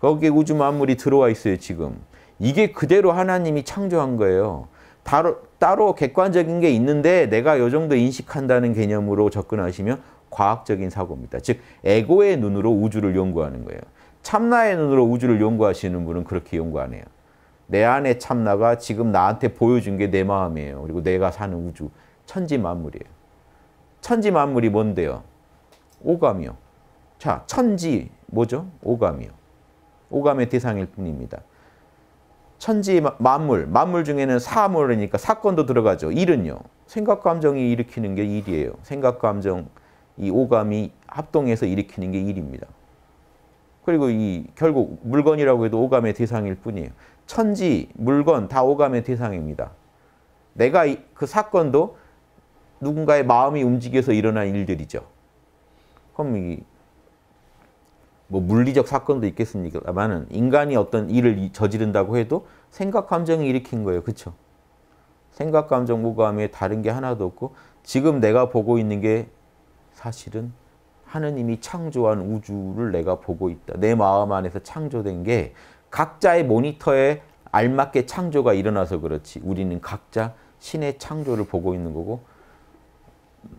거기에 우주 만물이 들어와 있어요, 지금. 이게 그대로 하나님이 창조한 거예요. 따로, 따로 객관적인 게 있는데 내가 요 정도 인식한다는 개념으로 접근하시면 과학적인 사고입니다. 즉, 에고의 눈으로 우주를 연구하는 거예요. 참나의 눈으로 우주를 연구하시는 분은 그렇게 연구 안 해요. 내 안에 참나가 지금 나한테 보여준 게 내 마음이에요. 그리고 내가 사는 우주, 천지 만물이에요. 천지 만물이 뭔데요? 오감이요. 자, 천지 뭐죠? 오감이요. 오감의 대상일 뿐입니다. 천지 만물, 만물 중에는 사물이니까 사건도 들어가죠. 일은요. 생각, 감정이 일으키는 게 일이에요. 생각, 감정, 이 오감이 합동해서 일으키는 게 일입니다. 그리고 이 결국 물건이라고 해도 오감의 대상일 뿐이에요. 천지, 물건 다 오감의 대상입니다. 내가 그 사건도 누군가의 마음이 움직여서 일어난 일들이죠. 그럼 뭐 물리적 사건도 있겠습니까만 인간이 어떤 일을 저지른다고 해도 생각 감정이 일으킨 거예요. 그렇죠? 생각 감정 오감에 다른 게 하나도 없고 지금 내가 보고 있는 게 사실은 하느님이 창조한 우주를 내가 보고 있다. 내 마음 안에서 창조된 게 각자의 모니터에 알맞게 창조가 일어나서 그렇지 우리는 각자 신의 창조를 보고 있는 거고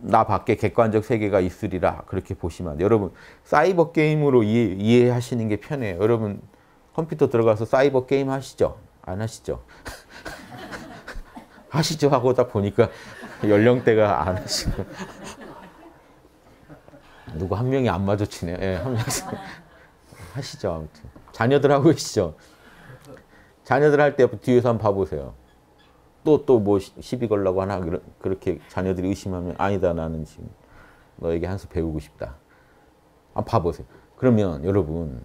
나 밖에 객관적 세계가 있으리라 그렇게 보시면 여러분 사이버 게임으로 이해, 하시는게 편해요. 여러분 컴퓨터 들어가서 사이버 게임 하시죠? 안 하시죠? 하시죠 하고 딱 보니까 연령대가 안 하시고 누구 한 명이 안 마주치네요. 예, 한 명씩 하시죠 아무튼. 자녀들 하고 계시죠? 자녀들 할 때 뒤에서 한번 봐보세요. 또 또 뭐 시비 걸라고 하나 그렇게 자녀들이 의심하면 아니다 나는 지금 너에게 한 수 배우고 싶다. 한 번 봐보세요. 그러면 여러분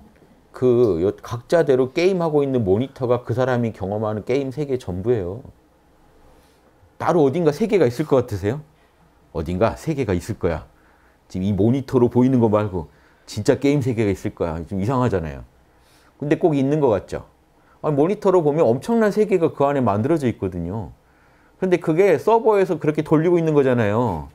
그 각자대로 게임하고 있는 모니터가 그 사람이 경험하는 게임 세계 전부예요. 따로 어딘가 세계가 있을 것 같으세요? 어딘가 세계가 있을 거야. 지금 이 모니터로 보이는 거 말고 진짜 게임 세계가 있을 거야. 좀 이상하잖아요. 근데 꼭 있는 것 같죠? 아니, 모니터로 보면 엄청난 세계가 그 안에 만들어져 있거든요. 근데 그게 서버에서 그렇게 돌리고 있는 거잖아요.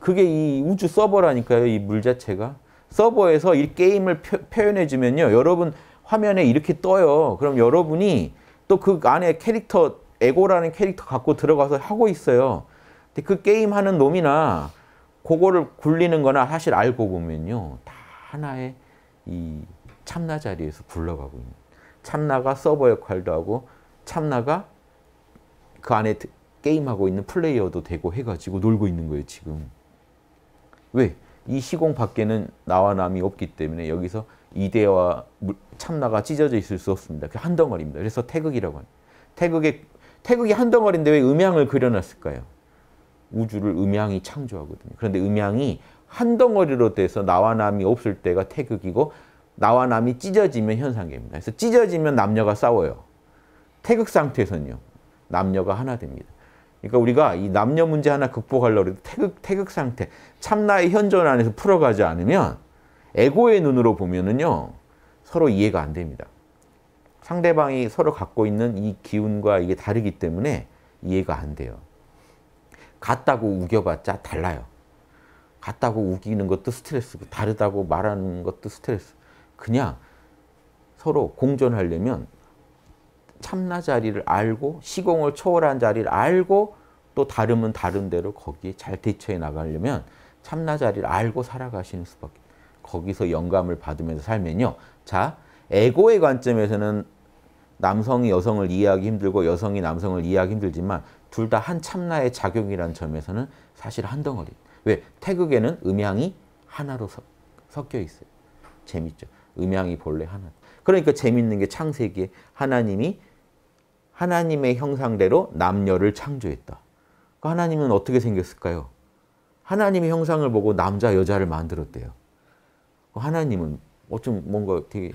그게 이 우주 서버라니까요, 이 물 자체가. 서버에서 이 게임을 표, 현해주면요 여러분 화면에 이렇게 떠요. 그럼 여러분이 또 그 안에 캐릭터, 에고라는 캐릭터 갖고 들어가서 하고 있어요. 근데 그 게임 하는 놈이나 그거를 굴리는 거나 사실 알고 보면요. 다 하나의 이 참나 자리에서 굴러가고 있는 참나가 서버 역할도 하고 참나가 그 안에 게임하고 있는 플레이어도 되고 해가지고 놀고 있는 거예요 지금 왜? 이 시공 밖에는 나와 남이 없기 때문에 여기서 이대와 참나가 찢어져 있을 수 없습니다. 그 한 덩어리입니다. 그래서 태극이라고 합니다. 태극의, 태극이 한 덩어리인데 왜 음양을 그려놨을까요? 우주를 음양이 창조하거든요. 그런데 음양이 한 덩어리로 돼서 나와 남이 없을 때가 태극이고 나와 남이 찢어지면 현상계입니다. 그래서 찢어지면 남녀가 싸워요. 태극 상태에서는요. 남녀가 하나 됩니다. 그러니까 우리가 이 남녀 문제 하나 극복하려고 해도 태극, 태극 상태, 참나의 현존 안에서 풀어가지 않으면 에고의 눈으로 보면은요. 서로 이해가 안 됩니다. 상대방이 서로 갖고 있는 이 기운과 이게 다르기 때문에 이해가 안 돼요. 같다고 우겨봤자 달라요. 같다고 우기는 것도 스트레스고 다르다고 말하는 것도 스트레스. 그냥 서로 공존하려면 참나 자리를 알고 시공을 초월한 자리를 알고 또 다름은 다른 대로 거기에 잘 대처해 나가려면 참나 자리를 알고 살아가시는 수밖에 거기서 영감을 받으면서 살면요. 자, 에고의 관점에서는 남성이 여성을 이해하기 힘들고 여성이 남성을 이해하기 힘들지만 둘 다 한 참나의 작용이라는 점에서는 사실 한 덩어리. 왜? 태극에는 음양이 하나로 섞, 여 있어요. 재밌죠. 음양이 본래 하나. 그러니까 재밌는 게 창세기에 하나님이 하나님의 형상대로 남녀를 창조했다. 그 하나님은 어떻게 생겼을까요? 하나님의 형상을 보고 남자, 여자를 만들었대요. 하나님은 어쩜 뭔가 되게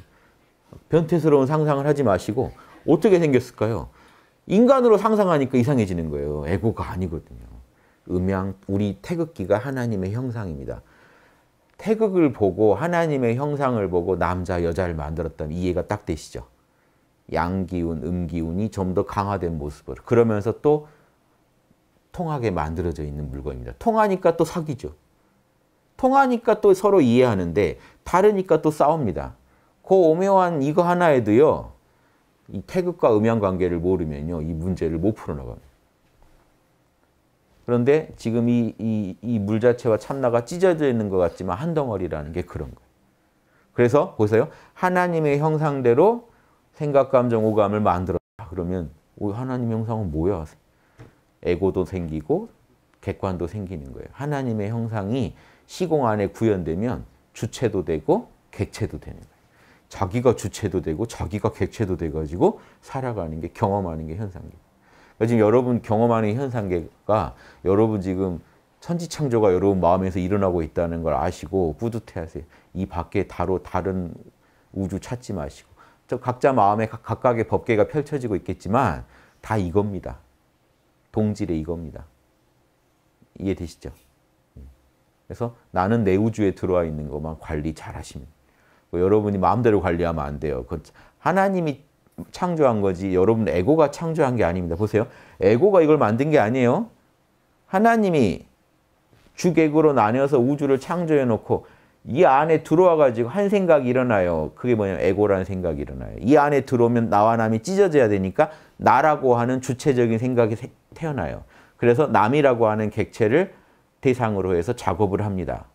변태스러운 상상을 하지 마시고 어떻게 생겼을까요? 인간으로 상상하니까 이상해지는 거예요. 에고가 아니거든요. 음양, 우리 태극기가 하나님의 형상입니다. 태극을 보고 하나님의 형상을 보고 남자 여자를 만들었다면 이해가 딱 되시죠? 양기운, 음기운이 좀 더 강화된 모습을 그러면서 또 통하게 만들어져 있는 물건입니다. 통하니까 또 사귀죠. 통하니까 또 서로 이해하는데 다르니까 또 싸웁니다. 그 오묘한 이거 하나에도요. 이 태극과 음양 관계를 모르면요. 이 문제를 못 풀어나갑니다. 그런데 지금 이, 이, 이 물 자체와 참나가 찢어져 있는 것 같지만 한 덩어리라는 게 그런 거예요. 그래서 보세요. 하나님의 형상대로 생각, 감정, 오감을 만들어 그러면 하나님 형상은 뭐야? 에고도 생기고 객관도 생기는 거예요. 하나님의 형상이 시공 안에 구현되면 주체도 되고 객체도 되는 거예요. 자기가 주체도 되고 자기가 객체도 돼가지고 살아가는 게 경험하는 게 현상이에요. 그러니까 지금 여러분 경험하는 현상계가 여러분 지금 천지창조가 여러분 마음에서 일어나고 있다는 걸 아시고 뿌듯해하세요. 이 밖에 다로 다른 우주 찾지 마시고 저 각자 마음에 각각의 법계가 펼쳐지고 있겠지만 다 이겁니다. 동질의 이겁니다. 이해되시죠? 음. 그래서 나는 내 우주에 들어와 있는 것만 관리 잘 하시면 뭐 여러분이 마음대로 관리하면 안 돼요. 하나님이 창조한 거지 여러분 에고가 창조한 게 아닙니다. 보세요. 에고가 이걸 만든 게 아니에요. 하나님이 주객으로 나뉘어서 우주를 창조해 놓고 이 안에 들어와 가지고 한 생각이 일어나요. 그게 뭐냐면 에고라는 생각이 일어나요. 이 안에 들어오면 나와 남이 찢어져야 되니까 나라고 하는 주체적인 생각이 태어나요. 그래서 남이라고 하는 객체를 대상으로 해서 작업을 합니다.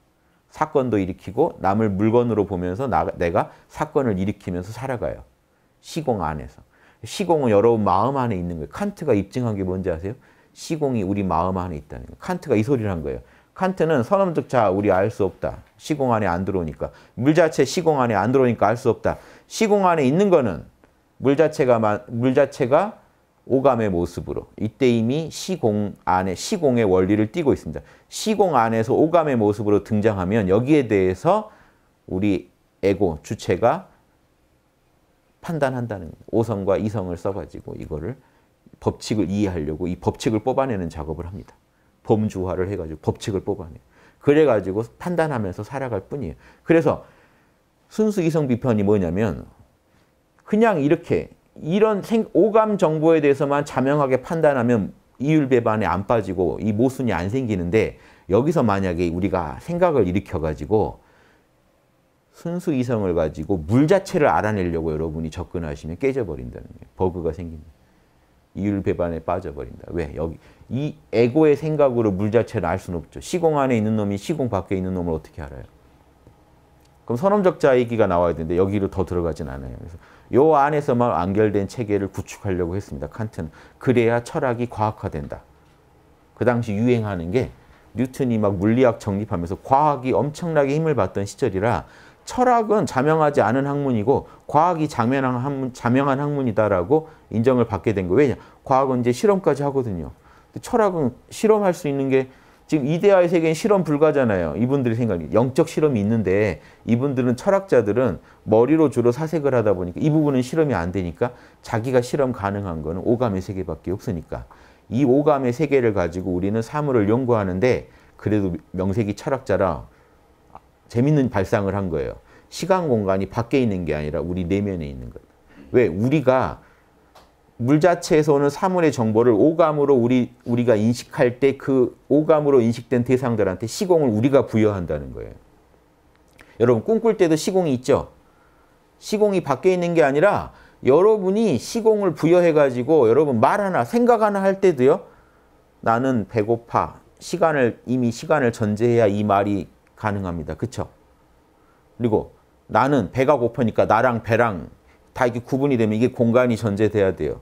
사건도 일으키고 남을 물건으로 보면서 나, 내가 사건을 일으키면서 살아가요. 시공 안에서. 시공은 여러분 마음 안에 있는 거예요. 칸트가 입증한 게 뭔지 아세요? 시공이 우리 마음 안에 있다는 거예요. 칸트가 이 소리를 한 거예요. 칸트는 선음적 자 우리 알 수 없다. 시공 안에 안 들어오니까. 물 자체 시공 안에 안 들어오니까 알 수 없다. 시공 안에 있는 거는 물 자체가 물 자체가 오감의 모습으로 이때 이미 시공 안에 시공의 원리를 띠고 있습니다. 시공 안에서 오감의 모습으로 등장하면 여기에 대해서 우리 에고 주체가 판단한다는 오성과 이성을 써가지고 이거를 법칙을 이해하려고 이 법칙을 뽑아내는 작업을 합니다. 범주화를 해가지고 법칙을 뽑아내요. 그래가지고 판단하면서 살아갈 뿐이에요. 그래서 순수 이성 비판이 뭐냐면 그냥 이렇게 이런 오감 정보에 대해서만 자명하게 판단하면 이율배반에 안 빠지고 이 모순이 안 생기는데 여기서 만약에 우리가 생각을 일으켜가지고 순수 이성을 가지고 물 자체를 알아내려고 여러분이 접근하시면 깨져버린다는 거예요. 버그가 생깁니다. 이율 배반에 빠져버린다. 왜? 여기 이 에고의 생각으로 물 자체를 알 수는 없죠. 시공 안에 있는 놈이 시공 밖에 있는 놈을 어떻게 알아요? 그럼 선험적자 얘기가 나와야 되는데 여기로 더 들어가진 않아요. 그래서 요 안에서만 안결된 체계를 구축하려고 했습니다. 칸트는 그래야 철학이 과학화된다. 그 당시 유행하는 게 뉴턴이 막 물리학 정립하면서 과학이 엄청나게 힘을 받던 시절이라 철학은 자명하지 않은 학문이고 과학이 자명한, 학문, 자명한 학문이다라고 인정을 받게 된 거예요. 왜냐? 과학은 이제 실험까지 하거든요. 철학은 실험할 수 있는 게 지금 이데아의 세계는 실험 불가잖아요. 이분들이 생각이 영적 실험이 있는데 이분들은 철학자들은 머리로 주로 사색을 하다 보니까 이 부분은 실험이 안 되니까 자기가 실험 가능한 거는 오감의 세계밖에 없으니까 이 오감의 세계를 가지고 우리는 사물을 연구하는데 그래도 명색이 철학자라 재밌는 발상을 한 거예요. 시간 공간이 밖에 있는 게 아니라 우리 내면에 있는 거예요. 왜? 우리가 물 자체에서 오는 사물의 정보를 오감으로 우리, 우리가 인식할 때 그 오감으로 인식된 대상들한테 시공을 우리가 부여한다는 거예요. 여러분 꿈꿀 때도 시공이 있죠? 시공이 밖에 있는 게 아니라 여러분이 시공을 부여해가지고 여러분 말 하나, 생각 하나 할 때도요. 나는 배고파. 시간을 이미 시간을 전제해야 이 말이 가능합니다. 그쵸? 그리고 나는 배가 고프니까 나랑 배랑 다 이렇게 구분이 되면 이게 공간이 전제돼야 돼요.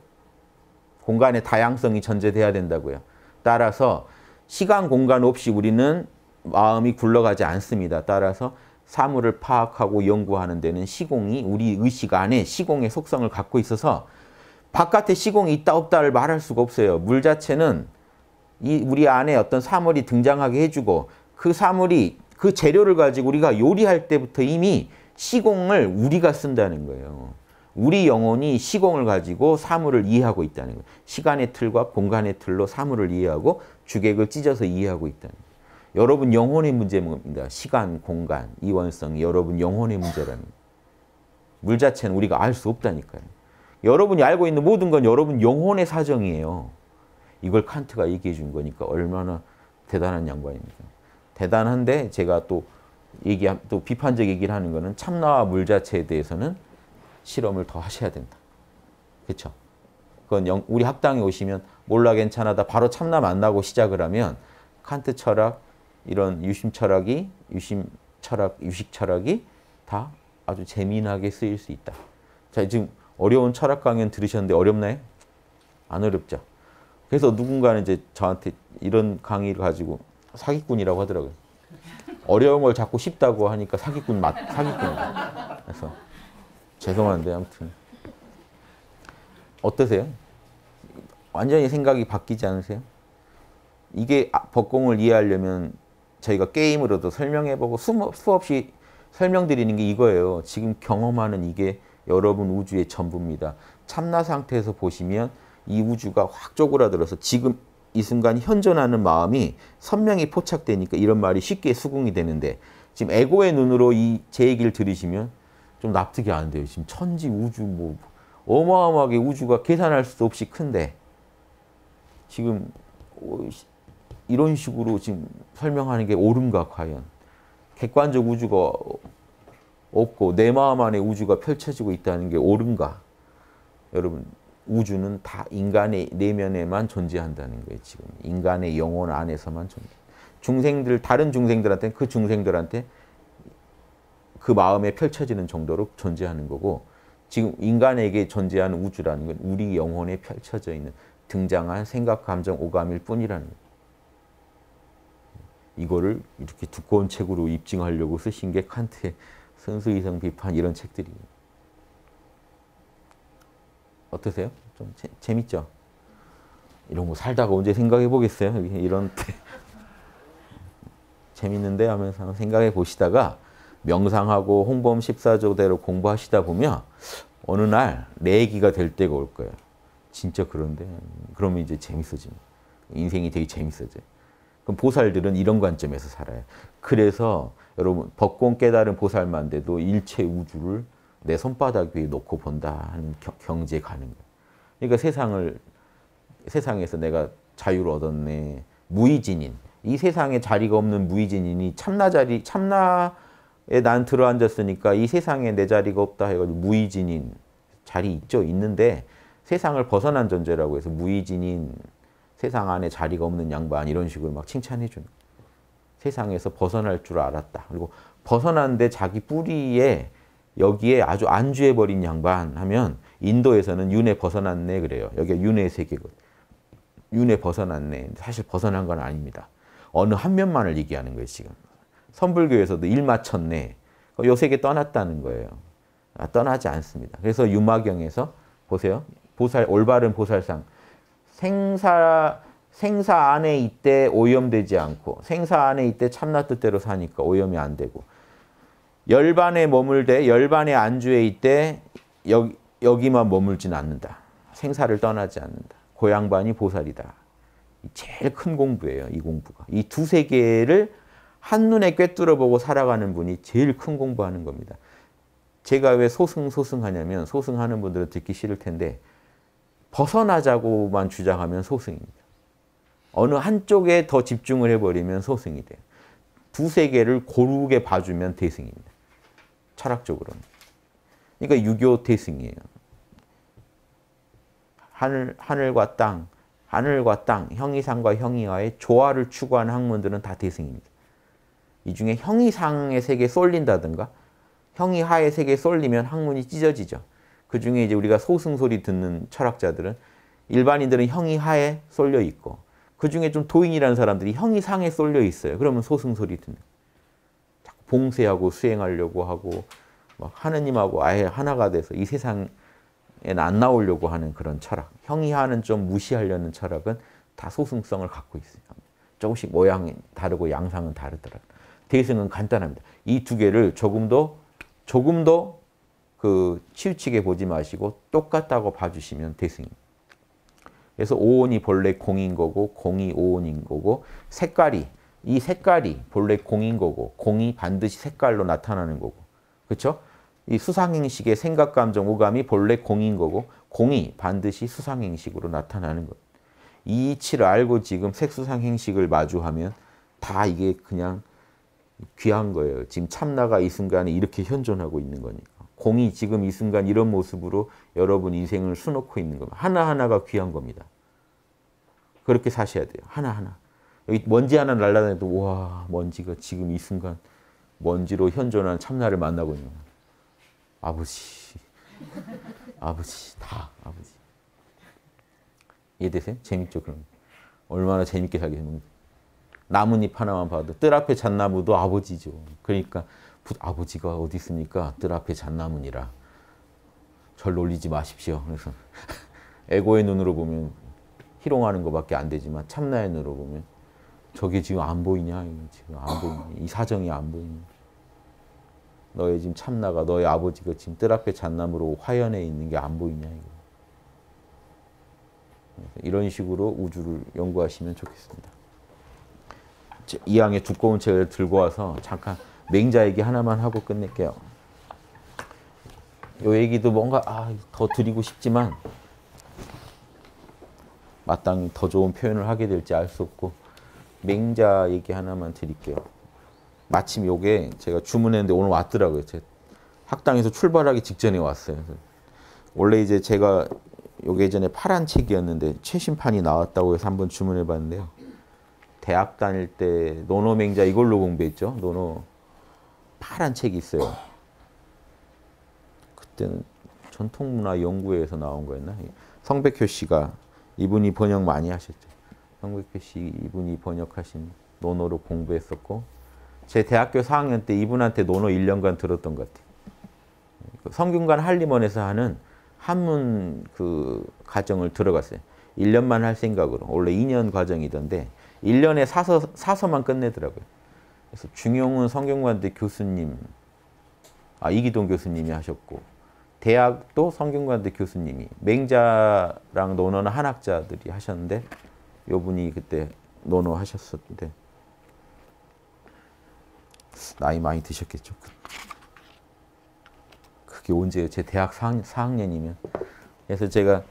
공간의 다양성이 전제돼야 된다고요. 따라서 시간 공간 없이 우리는 마음이 굴러가지 않습니다. 따라서 사물을 파악하고 연구하는 데는 시공이 우리 의식 안에 시공의 속성을 갖고 있어서 바깥에 시공이 있다 없다를 말할 수가 없어요. 물 자체는 이 우리 안에 어떤 사물이 등장하게 해주고 그 사물이 그 재료를 가지고 우리가 요리할 때부터 이미 시공을 우리가 쓴다는 거예요. 우리 영혼이 시공을 가지고 사물을 이해하고 있다는 거예요. 시간의 틀과 공간의 틀로 사물을 이해하고 주객을 찢어서 이해하고 있다는 거예요. 여러분 영혼의 문제입니다. 시간, 공간, 이원성 여러분 영혼의 문제라는 거예요. 물 자체는 우리가 알 수 없다니까요. 여러분이 알고 있는 모든 건 여러분 영혼의 사정이에요. 이걸 칸트가 얘기해 준 거니까 얼마나 대단한 양반입니까? 대단한데 제가 또 얘기 또 비판적 얘기를 하는 거는 참나와 물 자체에 대해서는 실험을 더 하셔야 된다. 그렇죠? 그건 영, 우리 학당에 오시면 몰라 괜찮아다 바로 참나 만나고 시작을 하면 칸트 철학 이런 유심 철학이 유심 철학 유식 철학이 다 아주 재미나게 쓰일 수 있다. 자 지금 어려운 철학 강연 들으셨는데 어렵나요? 안 어렵죠. 그래서 누군가는 이제 저한테 이런 강의를 가지고 사기꾼이라고 하더라고요. 어려운 걸 자꾸 쉽다고 하니까 사기꾼 맞, 사기꾼. 그래서 죄송한데 아무튼. 어떠세요? 완전히 생각이 바뀌지 않으세요? 이게 아, 법공을 이해하려면 저희가 게임으로도 설명해보고 수없이 설명드리는 게 이거예요. 지금 경험하는 이게 여러분 우주의 전부입니다. 참나 상태에서 보시면 이 우주가 확 쪼그라들어서 지금 이 순간 현존하는 마음이 선명히 포착되니까 이런 말이 쉽게 수긍이 되는데 지금 에고의 눈으로 이 제 얘기를 들으시면 좀 납득이 안 돼요. 지금 천지, 우주 뭐 어마어마하게 우주가 계산할 수도 없이 큰데 지금 이런 식으로 지금 설명하는 게 옳은가 과연 객관적 우주가 없고 내 마음 안에 우주가 펼쳐지고 있다는 게 옳은가 여러분 우주는 다 인간의 내면에만 존재한다는 거예요. 지금 인간의 영혼 안에서만 존재. 중생들 다른 중생들한테 그 중생들한테 그 마음에 펼쳐지는 정도로 존재하는 거고 지금 인간에게 존재하는 우주라는 건 우리 영혼에 펼쳐져 있는 등장한 생각, 감정, 오감일 뿐이라는 거예요. 이거를 이렇게 두꺼운 책으로 입증하려고 쓰신 게 칸트의 선수이성 비판 이런 책들이에요. 어떠세요? 좀 재, 재밌죠? 이런 거 살다가 언제 생각해 보겠어요? 이런 때. 재밌는데 하면서 생각해 보시다가 명상하고 홍범 14조대로 공부하시다 보면 어느 날 내 얘기가 될 때가 올 거예요. 진짜 그런데 그러면 이제 재밌어집니 인생이 되게 재밌어져 그럼 보살들은 이런 관점에서 살아요. 그래서 여러분 법공 깨달은 보살만 돼도 일체 우주를 내 손바닥 위에 놓고 본다 하는 경지에 가는 거예요. 그러니까 세상을 세상에서 내가 자유를 얻었네. 무의진인. 이 세상에 자리가 없는 무의진인이 참나 자리 참나에 난 들어앉았으니까 이 세상에 내 자리가 없다 해가지고 무의진인 자리 있죠 있는데 세상을 벗어난 존재라고 해서 무의진인 세상 안에 자리가 없는 양반 이런 식으로 막 칭찬해 주는 세상에서 벗어날 줄 알았다. 그리고 벗어난데 자기 뿌리에 여기에 아주 안주해버린 양반 하면 인도에서는 윤회 벗어났네 그래요. 여기가 윤회 세계고 윤회 벗어났네. 사실 벗어난 건 아닙니다. 어느 한 면만을 얘기하는 거예요 지금. 선불교에서도 일 마쳤네. 요 세계 떠났다는 거예요. 아, 떠나지 않습니다. 그래서 유마경에서 보세요. 보살 올바른 보살상 생사 생사 안에 이때 오염되지 않고 생사 안에 이때 참나 뜻대로 사니까 오염이 안 되고 열반에 머물되 열반에 안주에 있되 여기, 여기만 머물진 않는다. 생사를 떠나지 않는다. 고향반이 그 보살이다. 제일 큰 공부예요. 이 공부가. 이 두 세계를 한눈에 꿰뚫어보고 살아가는 분이 제일 큰 공부하는 겁니다. 제가 왜 소승소승하냐면 소승하는 분들은 듣기 싫을 텐데 벗어나자고만 주장하면 소승입니다. 어느 한쪽에 더 집중을 해버리면 소승이 돼요. 두 세계를 고르게 봐주면 대승입니다. 철학적으로는. 그러니까 유교 대승이에요. 하늘, 하늘과 땅, 하늘과 땅, 형이상과 형이와의 조화를 추구하는 학문들은 다 대승입니다. 이 중에 형이상의 세계에 쏠린다든가 형이하의 세계에 쏠리면 학문이 찢어지죠. 그 중에 이제 우리가 소승소리 듣는 철학자들은 일반인들은 형이하에 쏠려 있고 그 중에 좀 도인이라는 사람들이 형이상에 쏠려 있어요. 그러면 소승소리 듣는 봉쇄하고 수행하려고 하고 막 하느님하고 아예 하나가 돼서 이세상에는안 나오려고 하는 그런 철학, 형이하는 좀 무시하려는 철학은 다 소승성을 갖고 있어요. 조금씩 모양이 다르고 양상은 다르더라. 대승은 간단합니다. 이 두 개를 조금 더 조금 더 그 치우치게 보지 마시고 똑같다고 봐주시면 대승입니다. 그래서 오온이 본래 공인 거고 공이 오온인 거고 색깔이 이 색깔이 본래 공인 거고 공이 반드시 색깔로 나타나는 거고 그렇죠? 이 수상행식의 생각, 감정, 오감이 본래 공인 거고 공이 반드시 수상행식으로 나타나는 것. 이 이치를 알고 지금 색수상행식을 마주하면 다 이게 그냥 귀한 거예요. 지금 참나가 이 순간에 이렇게 현존하고 있는 거니까. 공이 지금 이 순간 이런 모습으로 여러분 인생을 수놓고 있는 겁니다. 하나하나가 귀한 겁니다. 그렇게 사셔야 돼요. 하나하나. 여기 먼지 하나 날라다녀도 와 먼지가 지금 이 순간 먼지로 현존하는 참나를 만나고 있는 거예 아버지, 아버지 다 아버지. 이해되세요? 재밌죠 그럼. 얼마나 재밌게 살게 되는 나뭇잎 하나만 봐도 뜰 앞에 잣나무도 아버지죠. 그러니까 아버지가 어디 있습니까? 뜰 앞에 잣나무니라. 절 놀리지 마십시오. 그래서 에고의 눈으로 보면 희롱하는 것밖에 안 되지만 참나의 눈으로 보면 저게 지금 안 보이냐? 지금 안 보이냐? 이 사정이 안 보이냐? 너의 지금 참나가 너의 아버지가 지금 뜰 앞에 잣나무로 화연에 있는 게 안 보이냐? 이거. 이런 식으로 우주를 연구하시면 좋겠습니다. 이왕에 두꺼운 책을 들고 와서 잠깐 맹자 얘기 하나만 하고 끝낼게요. 요 얘기도 뭔가 아, 더 드리고 싶지만 마땅히 더 좋은 표현을 하게 될지 알 수 없고 맹자 얘기 하나만 드릴게요. 마침 요게 제가 주문했는데 오늘 왔더라고요. 제 학당에서 출발하기 직전에 왔어요. 원래 이제 제가 요게 예전에 파란 책이었는데 최신판이 나왔다고 해서 한번 주문해 봤는데요. 대학 다닐 때 노노맹자 이걸로 공부했죠. 노노 파란 책이 있어요. 그때는 전통문화 연구회에서 나온 거였나? 성백효 씨가 이분이 번역 많이 하셨죠. 한국교씨 그 이분이 번역하신 논어로 공부했었고 제 대학교 4학년 때 이분한테 논어 1년간 들었던 것 같아요. 그 성균관 한림원에서 하는 한문 그 과정을 들어갔어요. 1년만 할 생각으로. 원래 2년 과정이던데 1년에 사서, 사서만 끝내더라고요. 그래서 중용은 성균관대 교수님, 아, 이기동 교수님이 하셨고 대학도 성균관대 교수님이 맹자랑 논어는 한학자들이 하셨는데 요분이 그때 논어하셨었는데 나이 많이 드셨겠죠. 그, 그게 언제요제 대학 4학년, 이면 그래서 제가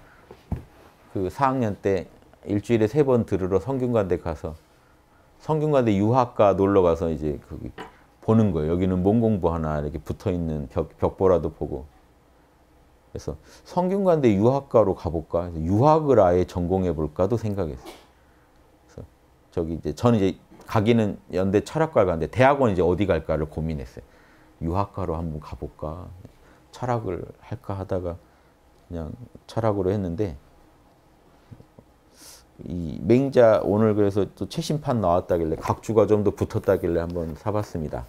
그 4학년 때 일주일에 세 번 들으러 성균관대 가서 성균관대 유학과 놀러 가서 이제 그 보는 거예요. 여기는 몸 공부 하나 이렇게 붙어 있는 벽, 벽보라도 보고. 그래서 성균관대 유학과로 가볼까? 유학을 아예 전공해 볼까도 생각했어요. 저기 이제 저는 이제 가기는 연대 철학과를 갔는데 대학원 이제 어디 갈까를 고민했어요. 유학과로 한번 가볼까, 철학을 할까 하다가 그냥 철학으로 했는데 이 맹자 오늘 그래서 또 최신판 나왔다길래 각주가 좀 더 붙었다길래 한번 사봤습니다.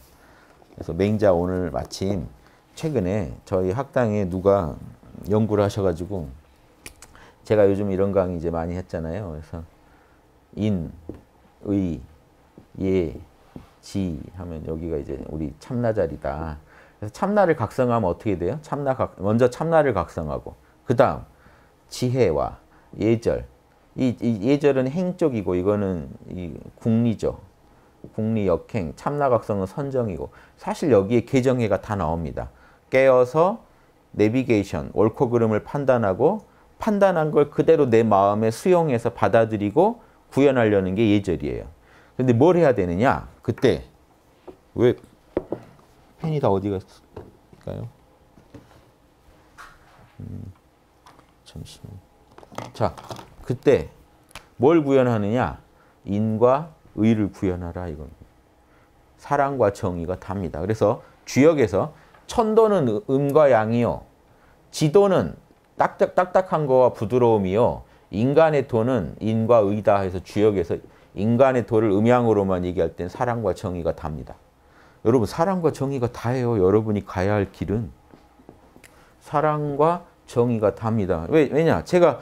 그래서 맹자 오늘 마침 최근에 저희 학당에 누가 연구를 하셔가지고 제가 요즘 이런 강의 이제 많이 했잖아요. 그래서 인, 의, 예, 지 하면 여기가 이제 우리 참나 자리다. 그래서 참나를 각성하면 어떻게 돼요? 참나 각, 먼저 참나를 각성하고 그 다음 지혜와 예절. 이, 이, 예절은 행적이고 이거는 이 국리죠. 국리 역행, 참나 각성은 선정이고 사실 여기에 개정해가 다 나옵니다. 깨어서 내비게이션, 옳고 그름을 판단하고 판단한 걸 그대로 내 마음에 수용해서 받아들이고 구현하려는 게 예절이에요. 근데 뭘 해야 되느냐? 그때 왜 펜이 다 어디 갔을까요? 음, 잠시만. 자, 그때 뭘 구현하느냐? 인과 의를 구현하라 이겁 사랑과 정의가 답니다. 그래서 주역에서 천도는 음과 양이요. 지도는 딱딱, 딱딱한 거와 부드러움이요. 인간의 도는 인과 의다 해서 주역에서 인간의 도를 음양으로만 얘기할 땐 사랑과 정의가 답니다. 여러분 사랑과 정의가 다예요. 여러분이 가야 할 길은 사랑과 정의가 답니다. 왜, 왜냐? 제가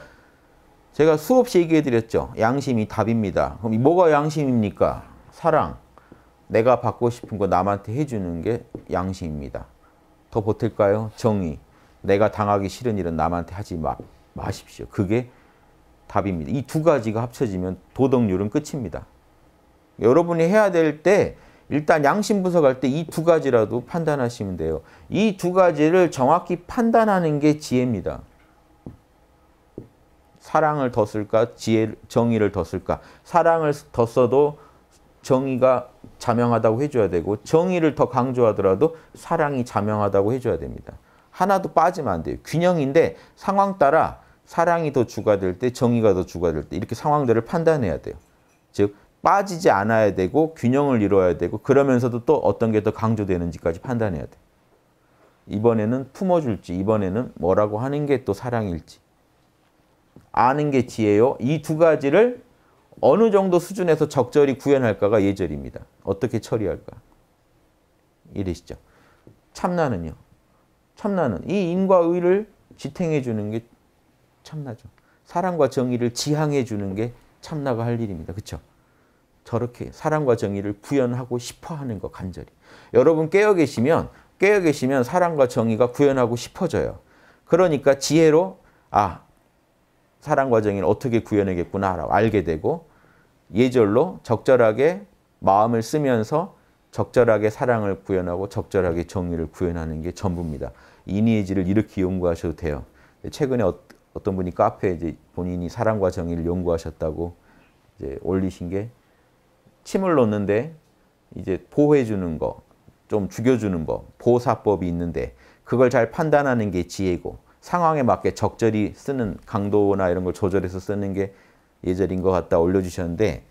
제가 수없이 얘기해 드렸죠. 양심이 답입니다. 그럼 뭐가 양심입니까? 사랑. 내가 받고 싶은 거 남한테 해주는 게 양심입니다. 더 보탤까요? 정의. 내가 당하기 싫은 일은 남한테 하지 마, 마십시오. 그게 답입니다. 이 두 가지가 합쳐지면 도덕률은 끝입니다. 여러분이 해야 될 때 일단 양심 분석할 때 이 두 가지라도 판단하시면 돼요. 이 두 가지를 정확히 판단하는 게 지혜입니다. 사랑을 더 쓸까? 지혜, 정의를 더 쓸까? 사랑을 더 써도 정의가 자명하다고 해줘야 되고 정의를 더 강조하더라도 사랑이 자명하다고 해줘야 됩니다. 하나도 빠지면 안 돼요. 균형인데 상황 따라 사랑이 더 주가 될 때, 정의가 더 주가 될 때, 이렇게 상황들을 판단해야 돼요. 즉, 빠지지 않아야 되고, 균형을 이루어야 되고, 그러면서도 또 어떤 게 더 강조되는지까지 판단해야 돼. 요 이번에는 품어줄지, 이번에는 뭐라고 하는 게 또 사랑일지. 아는 게 지혜요. 이 두 가지를 어느 정도 수준에서 적절히 구현할까가 예절입니다. 어떻게 처리할까? 이래시죠. 참나는요. 참나는 이 인과 의를 지탱해 주는 게 참나죠. 사랑과 정의를 지향해 주는 게 참나가 할 일입니다. 그렇죠? 저렇게 사랑과 정의를 구현하고 싶어 하는 거 간절히. 여러분 깨어 계시면 깨어 계시면 사랑과 정의가 구현하고 싶어져요. 그러니까 지혜로 아 사랑과 정의를 어떻게 구현하겠구나라고 알게 되고 예절로 적절하게 마음을 쓰면서 적절하게 사랑을 구현하고 적절하게 정의를 구현하는 게 전부입니다. 이니에지를 이렇게 연구하셔도 돼요. 최근에 어떤 어떤 분이 카페에 이제 본인이 사랑과 정의를 연구하셨다고 이제 올리신 게 침을 놓는데 이제 보호해 주는 거, 좀 죽여 주는 법, 보호사법이 있는데 그걸 잘 판단하는 게 지혜고 상황에 맞게 적절히 쓰는 강도나 이런 걸 조절해서 쓰는 게 예절인 것 같다 올려 주셨는데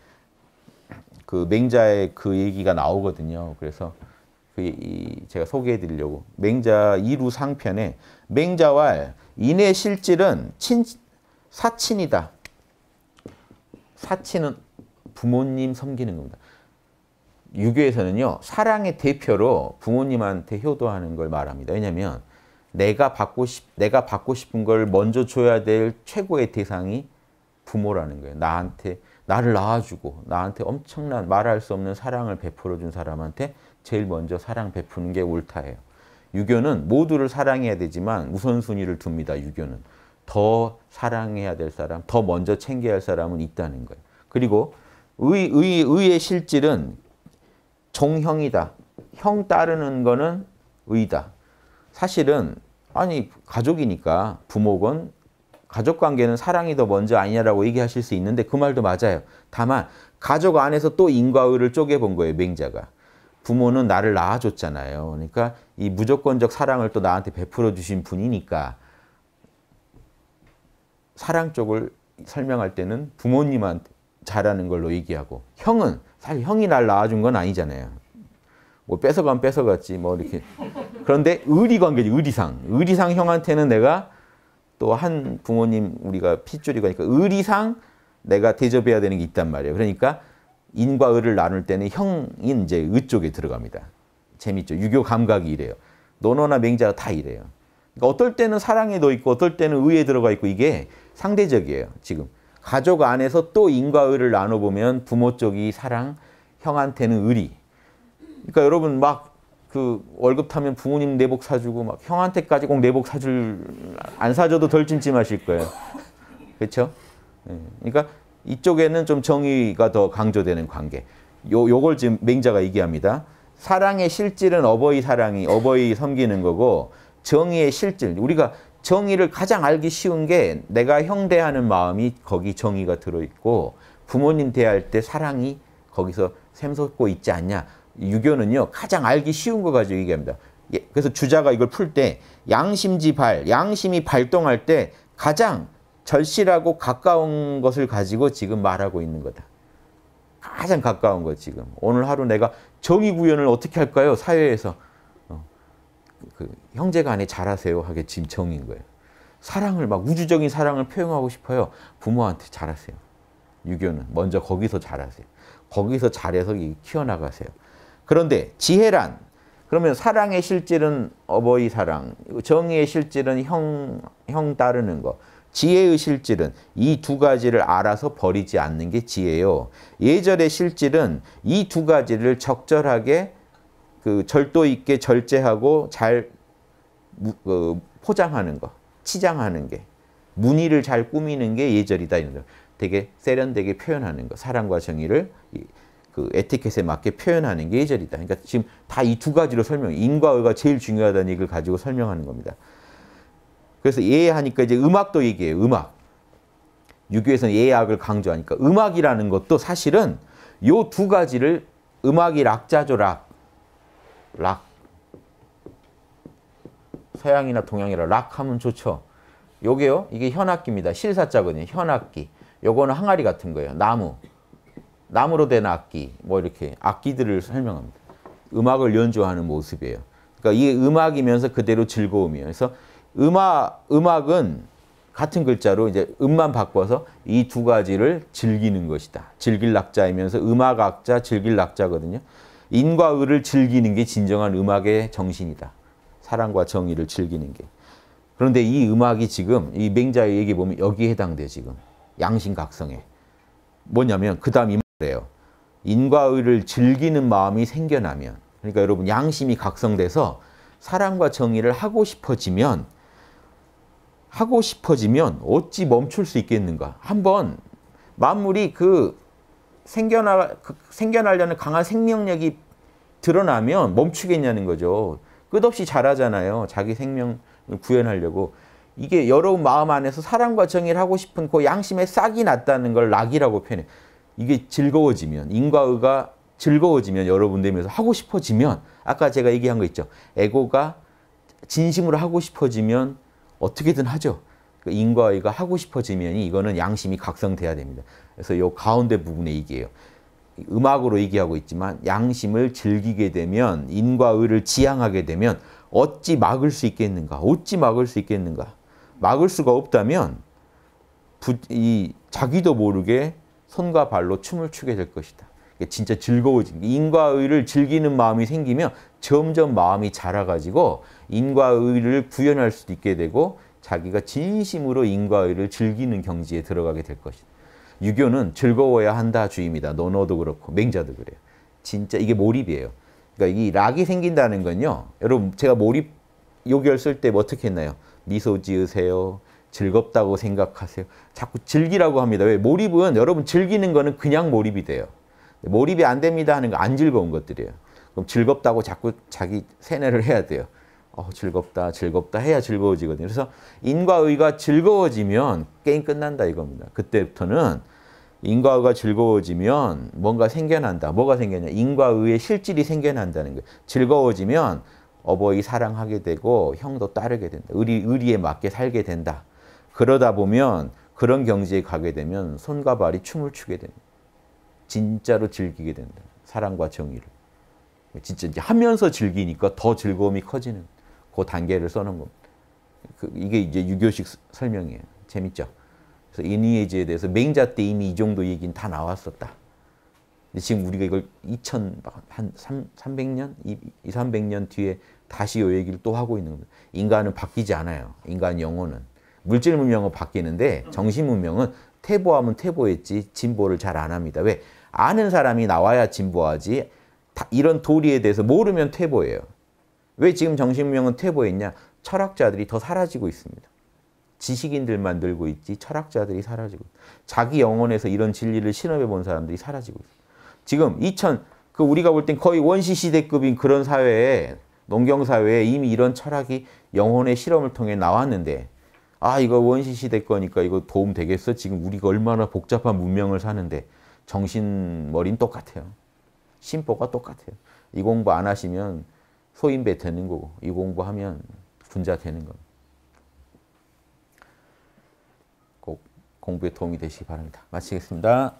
그 맹자의 그 얘기가 나오거든요. 그래서 그 제가 소개해 드리려고 맹자 2루 상편에 맹자왈 인의 실질은 친 사친이다. 사친은 부모님 섬기는 겁니다. 유교에서는요. 사랑의 대표로 부모님한테 효도하는 걸 말합니다. 왜냐면 내가 받고 싶 내가 받고 싶은 걸 먼저 줘야 될 최고의 대상이 부모라는 거예요. 나한테 나를 낳아주고 나한테 엄청난 말할 수 없는 사랑을 베풀어 준 사람한테 제일 먼저 사랑 베푸는 게 옳다예요. 유교는 모두를 사랑해야 되지만 우선순위를 둡니다. 유교는. 더 사랑해야 될 사람, 더 먼저 챙겨야 할 사람은 있다는 거예요. 그리고 의, 의, 의의 실질은 종형이다. 형 따르는 거는 의다. 사실은 아니 가족이니까 부모건 가족 관계는 사랑이 더 먼저 아니냐라고 얘기하실 수 있는데 그 말도 맞아요. 다만 가족 안에서 또 인과의를 쪼개본 거예요. 맹자가. 부모는 나를 낳아줬잖아요. 그러니까 이 무조건적 사랑을 또 나한테 베풀어 주신 분이니까 사랑 쪽을 설명할 때는 부모님한테 잘하는 걸로 얘기하고 형은 사실 형이 날 낳아준 건 아니잖아요. 뭐 뺏어간 뺏어갔지 뭐 이렇게 그런데 의리 관계지 의리상 의리상 형한테는 내가 또 한 부모님 우리가 핏줄이가 니까 의리상 내가 대접해야 되는 게 있단 말이에요. 그러니까 인과 을을 나눌 때는 형이 이제 의 쪽에 들어갑니다. 재밌죠. 유교 감각이 이래요. 논어나 맹자가 다 이래요. 그러니까 어떨 때는 사랑에 도 있고 어떨 때는 의에 들어가 있고 이게 상대적이에요. 지금 가족 안에서 또 인과 을을 나눠보면 부모 쪽이 사랑, 형한테는 의리. 그러니까 여러분 막 그 월급 타면 부모님 내복 사주고 막 형한테까지 꼭 내복 사줄 안 사줘도 덜 찜찜하실 거예요. 그렇죠? 그러니까 이쪽에는 좀 정의가 더 강조되는 관계. 요, 요걸 지금 맹자가 얘기합니다. 사랑의 실질은 어버이 사랑이, 어버이 섬기는 거고 정의의 실질, 우리가 정의를 가장 알기 쉬운 게 내가 형대하는 마음이 거기 정의가 들어있고 부모님 대할 때 사랑이 거기서 샘솟고 있지 않냐. 유교는요. 가장 알기 쉬운 거 가지고 얘기합니다. 예, 그래서 주자가 이걸 풀 때 양심지 발, 양심이 발동할 때 가장 절실하고 가까운 것을 가지고 지금 말하고 있는 거다. 가장 가까운 거 지금. 오늘 하루 내가 정의 구현을 어떻게 할까요? 사회에서. 어, 그 형제 간에 잘하세요 하게 지금 정인 거예요. 사랑을 막 우주적인 사랑을 표현하고 싶어요. 부모한테 잘하세요. 유교는 먼저 거기서 잘하세요. 거기서 잘해서 키워나가세요. 그런데 지혜란 그러면 사랑의 실질은 어버이 사랑, 정의의 실질은 형, 형 따르는 거, 지혜의 실질은 이 두 가지를 알아서 버리지 않는 게 지혜예요. 예절의 실질은 이 두 가지를 적절하게 그 절도 있게 절제하고 잘 그 포장하는 거, 치장하는 게, 무늬를 잘 꾸미는 게 예절이다. 이런 거. 되게 세련되게 표현하는 거, 사랑과 정의를 그 에티켓에 맞게 표현하는 게 예절이다. 그러니까 지금 다 이 두 가지로 설명, 인과 의가 제일 중요하다는 얘기를 가지고 설명하는 겁니다. 그래서 예 하니까 이제 음악도 얘기해요. 음악. 유교에서는 예악을 강조하니까 음악이라는 것도 사실은 요 두 가지를 음악이 락자조 락. 락. 서양이나 동양이라 락 하면 좋죠. 요게요. 이게 현악기입니다. 실사자거든요. 현악기. 요거는 항아리 같은 거예요. 나무. 나무로 된 악기. 뭐 이렇게 악기들을 설명합니다. 음악을 연주하는 모습이에요. 그러니까 이게 음악이면서 그대로 즐거움이에요. 그래서 음악, 음악은 같은 글자로 이제 음만 바꿔서 이 두 가지를 즐기는 것이다. 즐길 낙자이면서 음악 악자, 즐길 낙자거든요. 인과 을을 즐기는 게 진정한 음악의 정신이다. 사랑과 정의를 즐기는 게. 그런데 이 음악이 지금 이 맹자의 얘기 보면 여기에 해당돼 지금. 양심각성에. 뭐냐면 그 다음 이 말이에요. 인과 의를 즐기는 마음이 생겨나면 그러니까 여러분 양심이 각성돼서 사랑과 정의를 하고 싶어지면 하고 싶어지면 어찌 멈출 수 있겠는가? 한번 만물이 그 생겨나 그 생겨나려는 강한 생명력이 드러나면 멈추겠냐는 거죠. 끝없이 자라잖아요. 자기 생명을 구현하려고. 이게 여러분 마음 안에서 사랑과 정의를 하고 싶은 그 양심의 싹이 났다는 걸 낙이라고 표현해. 이게 즐거워지면, 인과의가 즐거워지면 여러분들 면서 하고 싶어지면 아까 제가 얘기한 거 있죠. 에고가 진심으로 하고 싶어지면 어떻게든 하죠. 그러니까 인과의가 하고 싶어지면 이거는 양심이 각성돼야 됩니다. 그래서 요 가운데 부분의 이기예요. 음악으로 얘기하고 있지만 양심을 즐기게 되면 인과의를 지향하게 되면 어찌 막을 수 있겠는가? 어찌 막을 수 있겠는가? 막을 수가 없다면 부, 이 자기도 모르게 손과 발로 춤을 추게 될 것이다. 진짜 즐거워진 인과의를 즐기는 마음이 생기면 점점 마음이 자라가지고 인과의를 구현할 수도 있게 되고 자기가 진심으로 인과의를 즐기는 경지에 들어가게 될 것이다. 유교는 즐거워야 한다 주입니다. 논어도 그렇고 맹자도 그래요. 진짜 이게 몰입이에요. 그러니까 이 락이 생긴다는 건요. 여러분 제가 몰입 요결 쓸때 뭐 어떻게 했나요? 미소 지으세요. 즐겁다고 생각하세요. 자꾸 즐기라고 합니다. 왜? 몰입은 여러분 즐기는 거는 그냥 몰입이 돼요. 몰입이 안 됩니다 하는 거 안 즐거운 것들이에요. 그럼 즐겁다고 자꾸 자기 세뇌를 해야 돼요. 어, 즐겁다, 즐겁다 해야 즐거워지거든요. 그래서 인과의가 즐거워지면 게임 끝난다 이겁니다. 그때부터는 인과의가 즐거워지면 뭔가 생겨난다. 뭐가 생겨냐? 인과의의 실질이 생겨난다는 거예요. 즐거워지면 어버이 사랑하게 되고 형도 따르게 된다. 의리, 의리에 맞게 살게 된다. 그러다 보면 그런 경지에 가게 되면 손과 발이 춤을 추게 됩다 진짜로 즐기게 된다. 사랑과 정의를. 진짜 이제 하면서 즐기니까 더 즐거움이 커지는 그 단계를 써놓은 겁니다. 그 이게 이제 유교식 설명이에요. 재밌죠? 그래서 리니에지에 e 대해서 맹자 때 이미 이 정도 얘기는 다 나왔었다. 근데 지금 우리가 이걸 2,000한 300년, 2, 300년 뒤에 다시 이 얘기를 또 하고 있는 겁니다. 인간은 바뀌지 않아요. 인간 영혼은 물질 문명은 바뀌는데 정신 문명은 퇴보하면 퇴보했지 진보를 잘 안 합니다. 왜? 아는 사람이 나와야 진보하지 이런 도리에 대해서 모르면 퇴보예요. 왜 지금 정신명은 퇴보했냐? 철학자들이 더 사라지고 있습니다. 지식인들만 늘고 있지 철학자들이 사라지고 자기 영혼에서 이런 진리를 실험해 본 사람들이 사라지고 있어요. 지금 2000, 그 우리가 볼 땐 거의 원시시대급인 그런 사회에 농경사회에 이미 이런 철학이 영혼의 실험을 통해 나왔는데 아 이거 원시시대 거니까 이거 도움 되겠어? 지금 우리가 얼마나 복잡한 문명을 사는데 정신머리는 똑같아요. 심보가 똑같아요. 이 공부 안 하시면 소인배 되는 거고 이 공부하면 군자 되는 거. 니꼭 공부에 도움이 되시기 바랍니다. 마치겠습니다.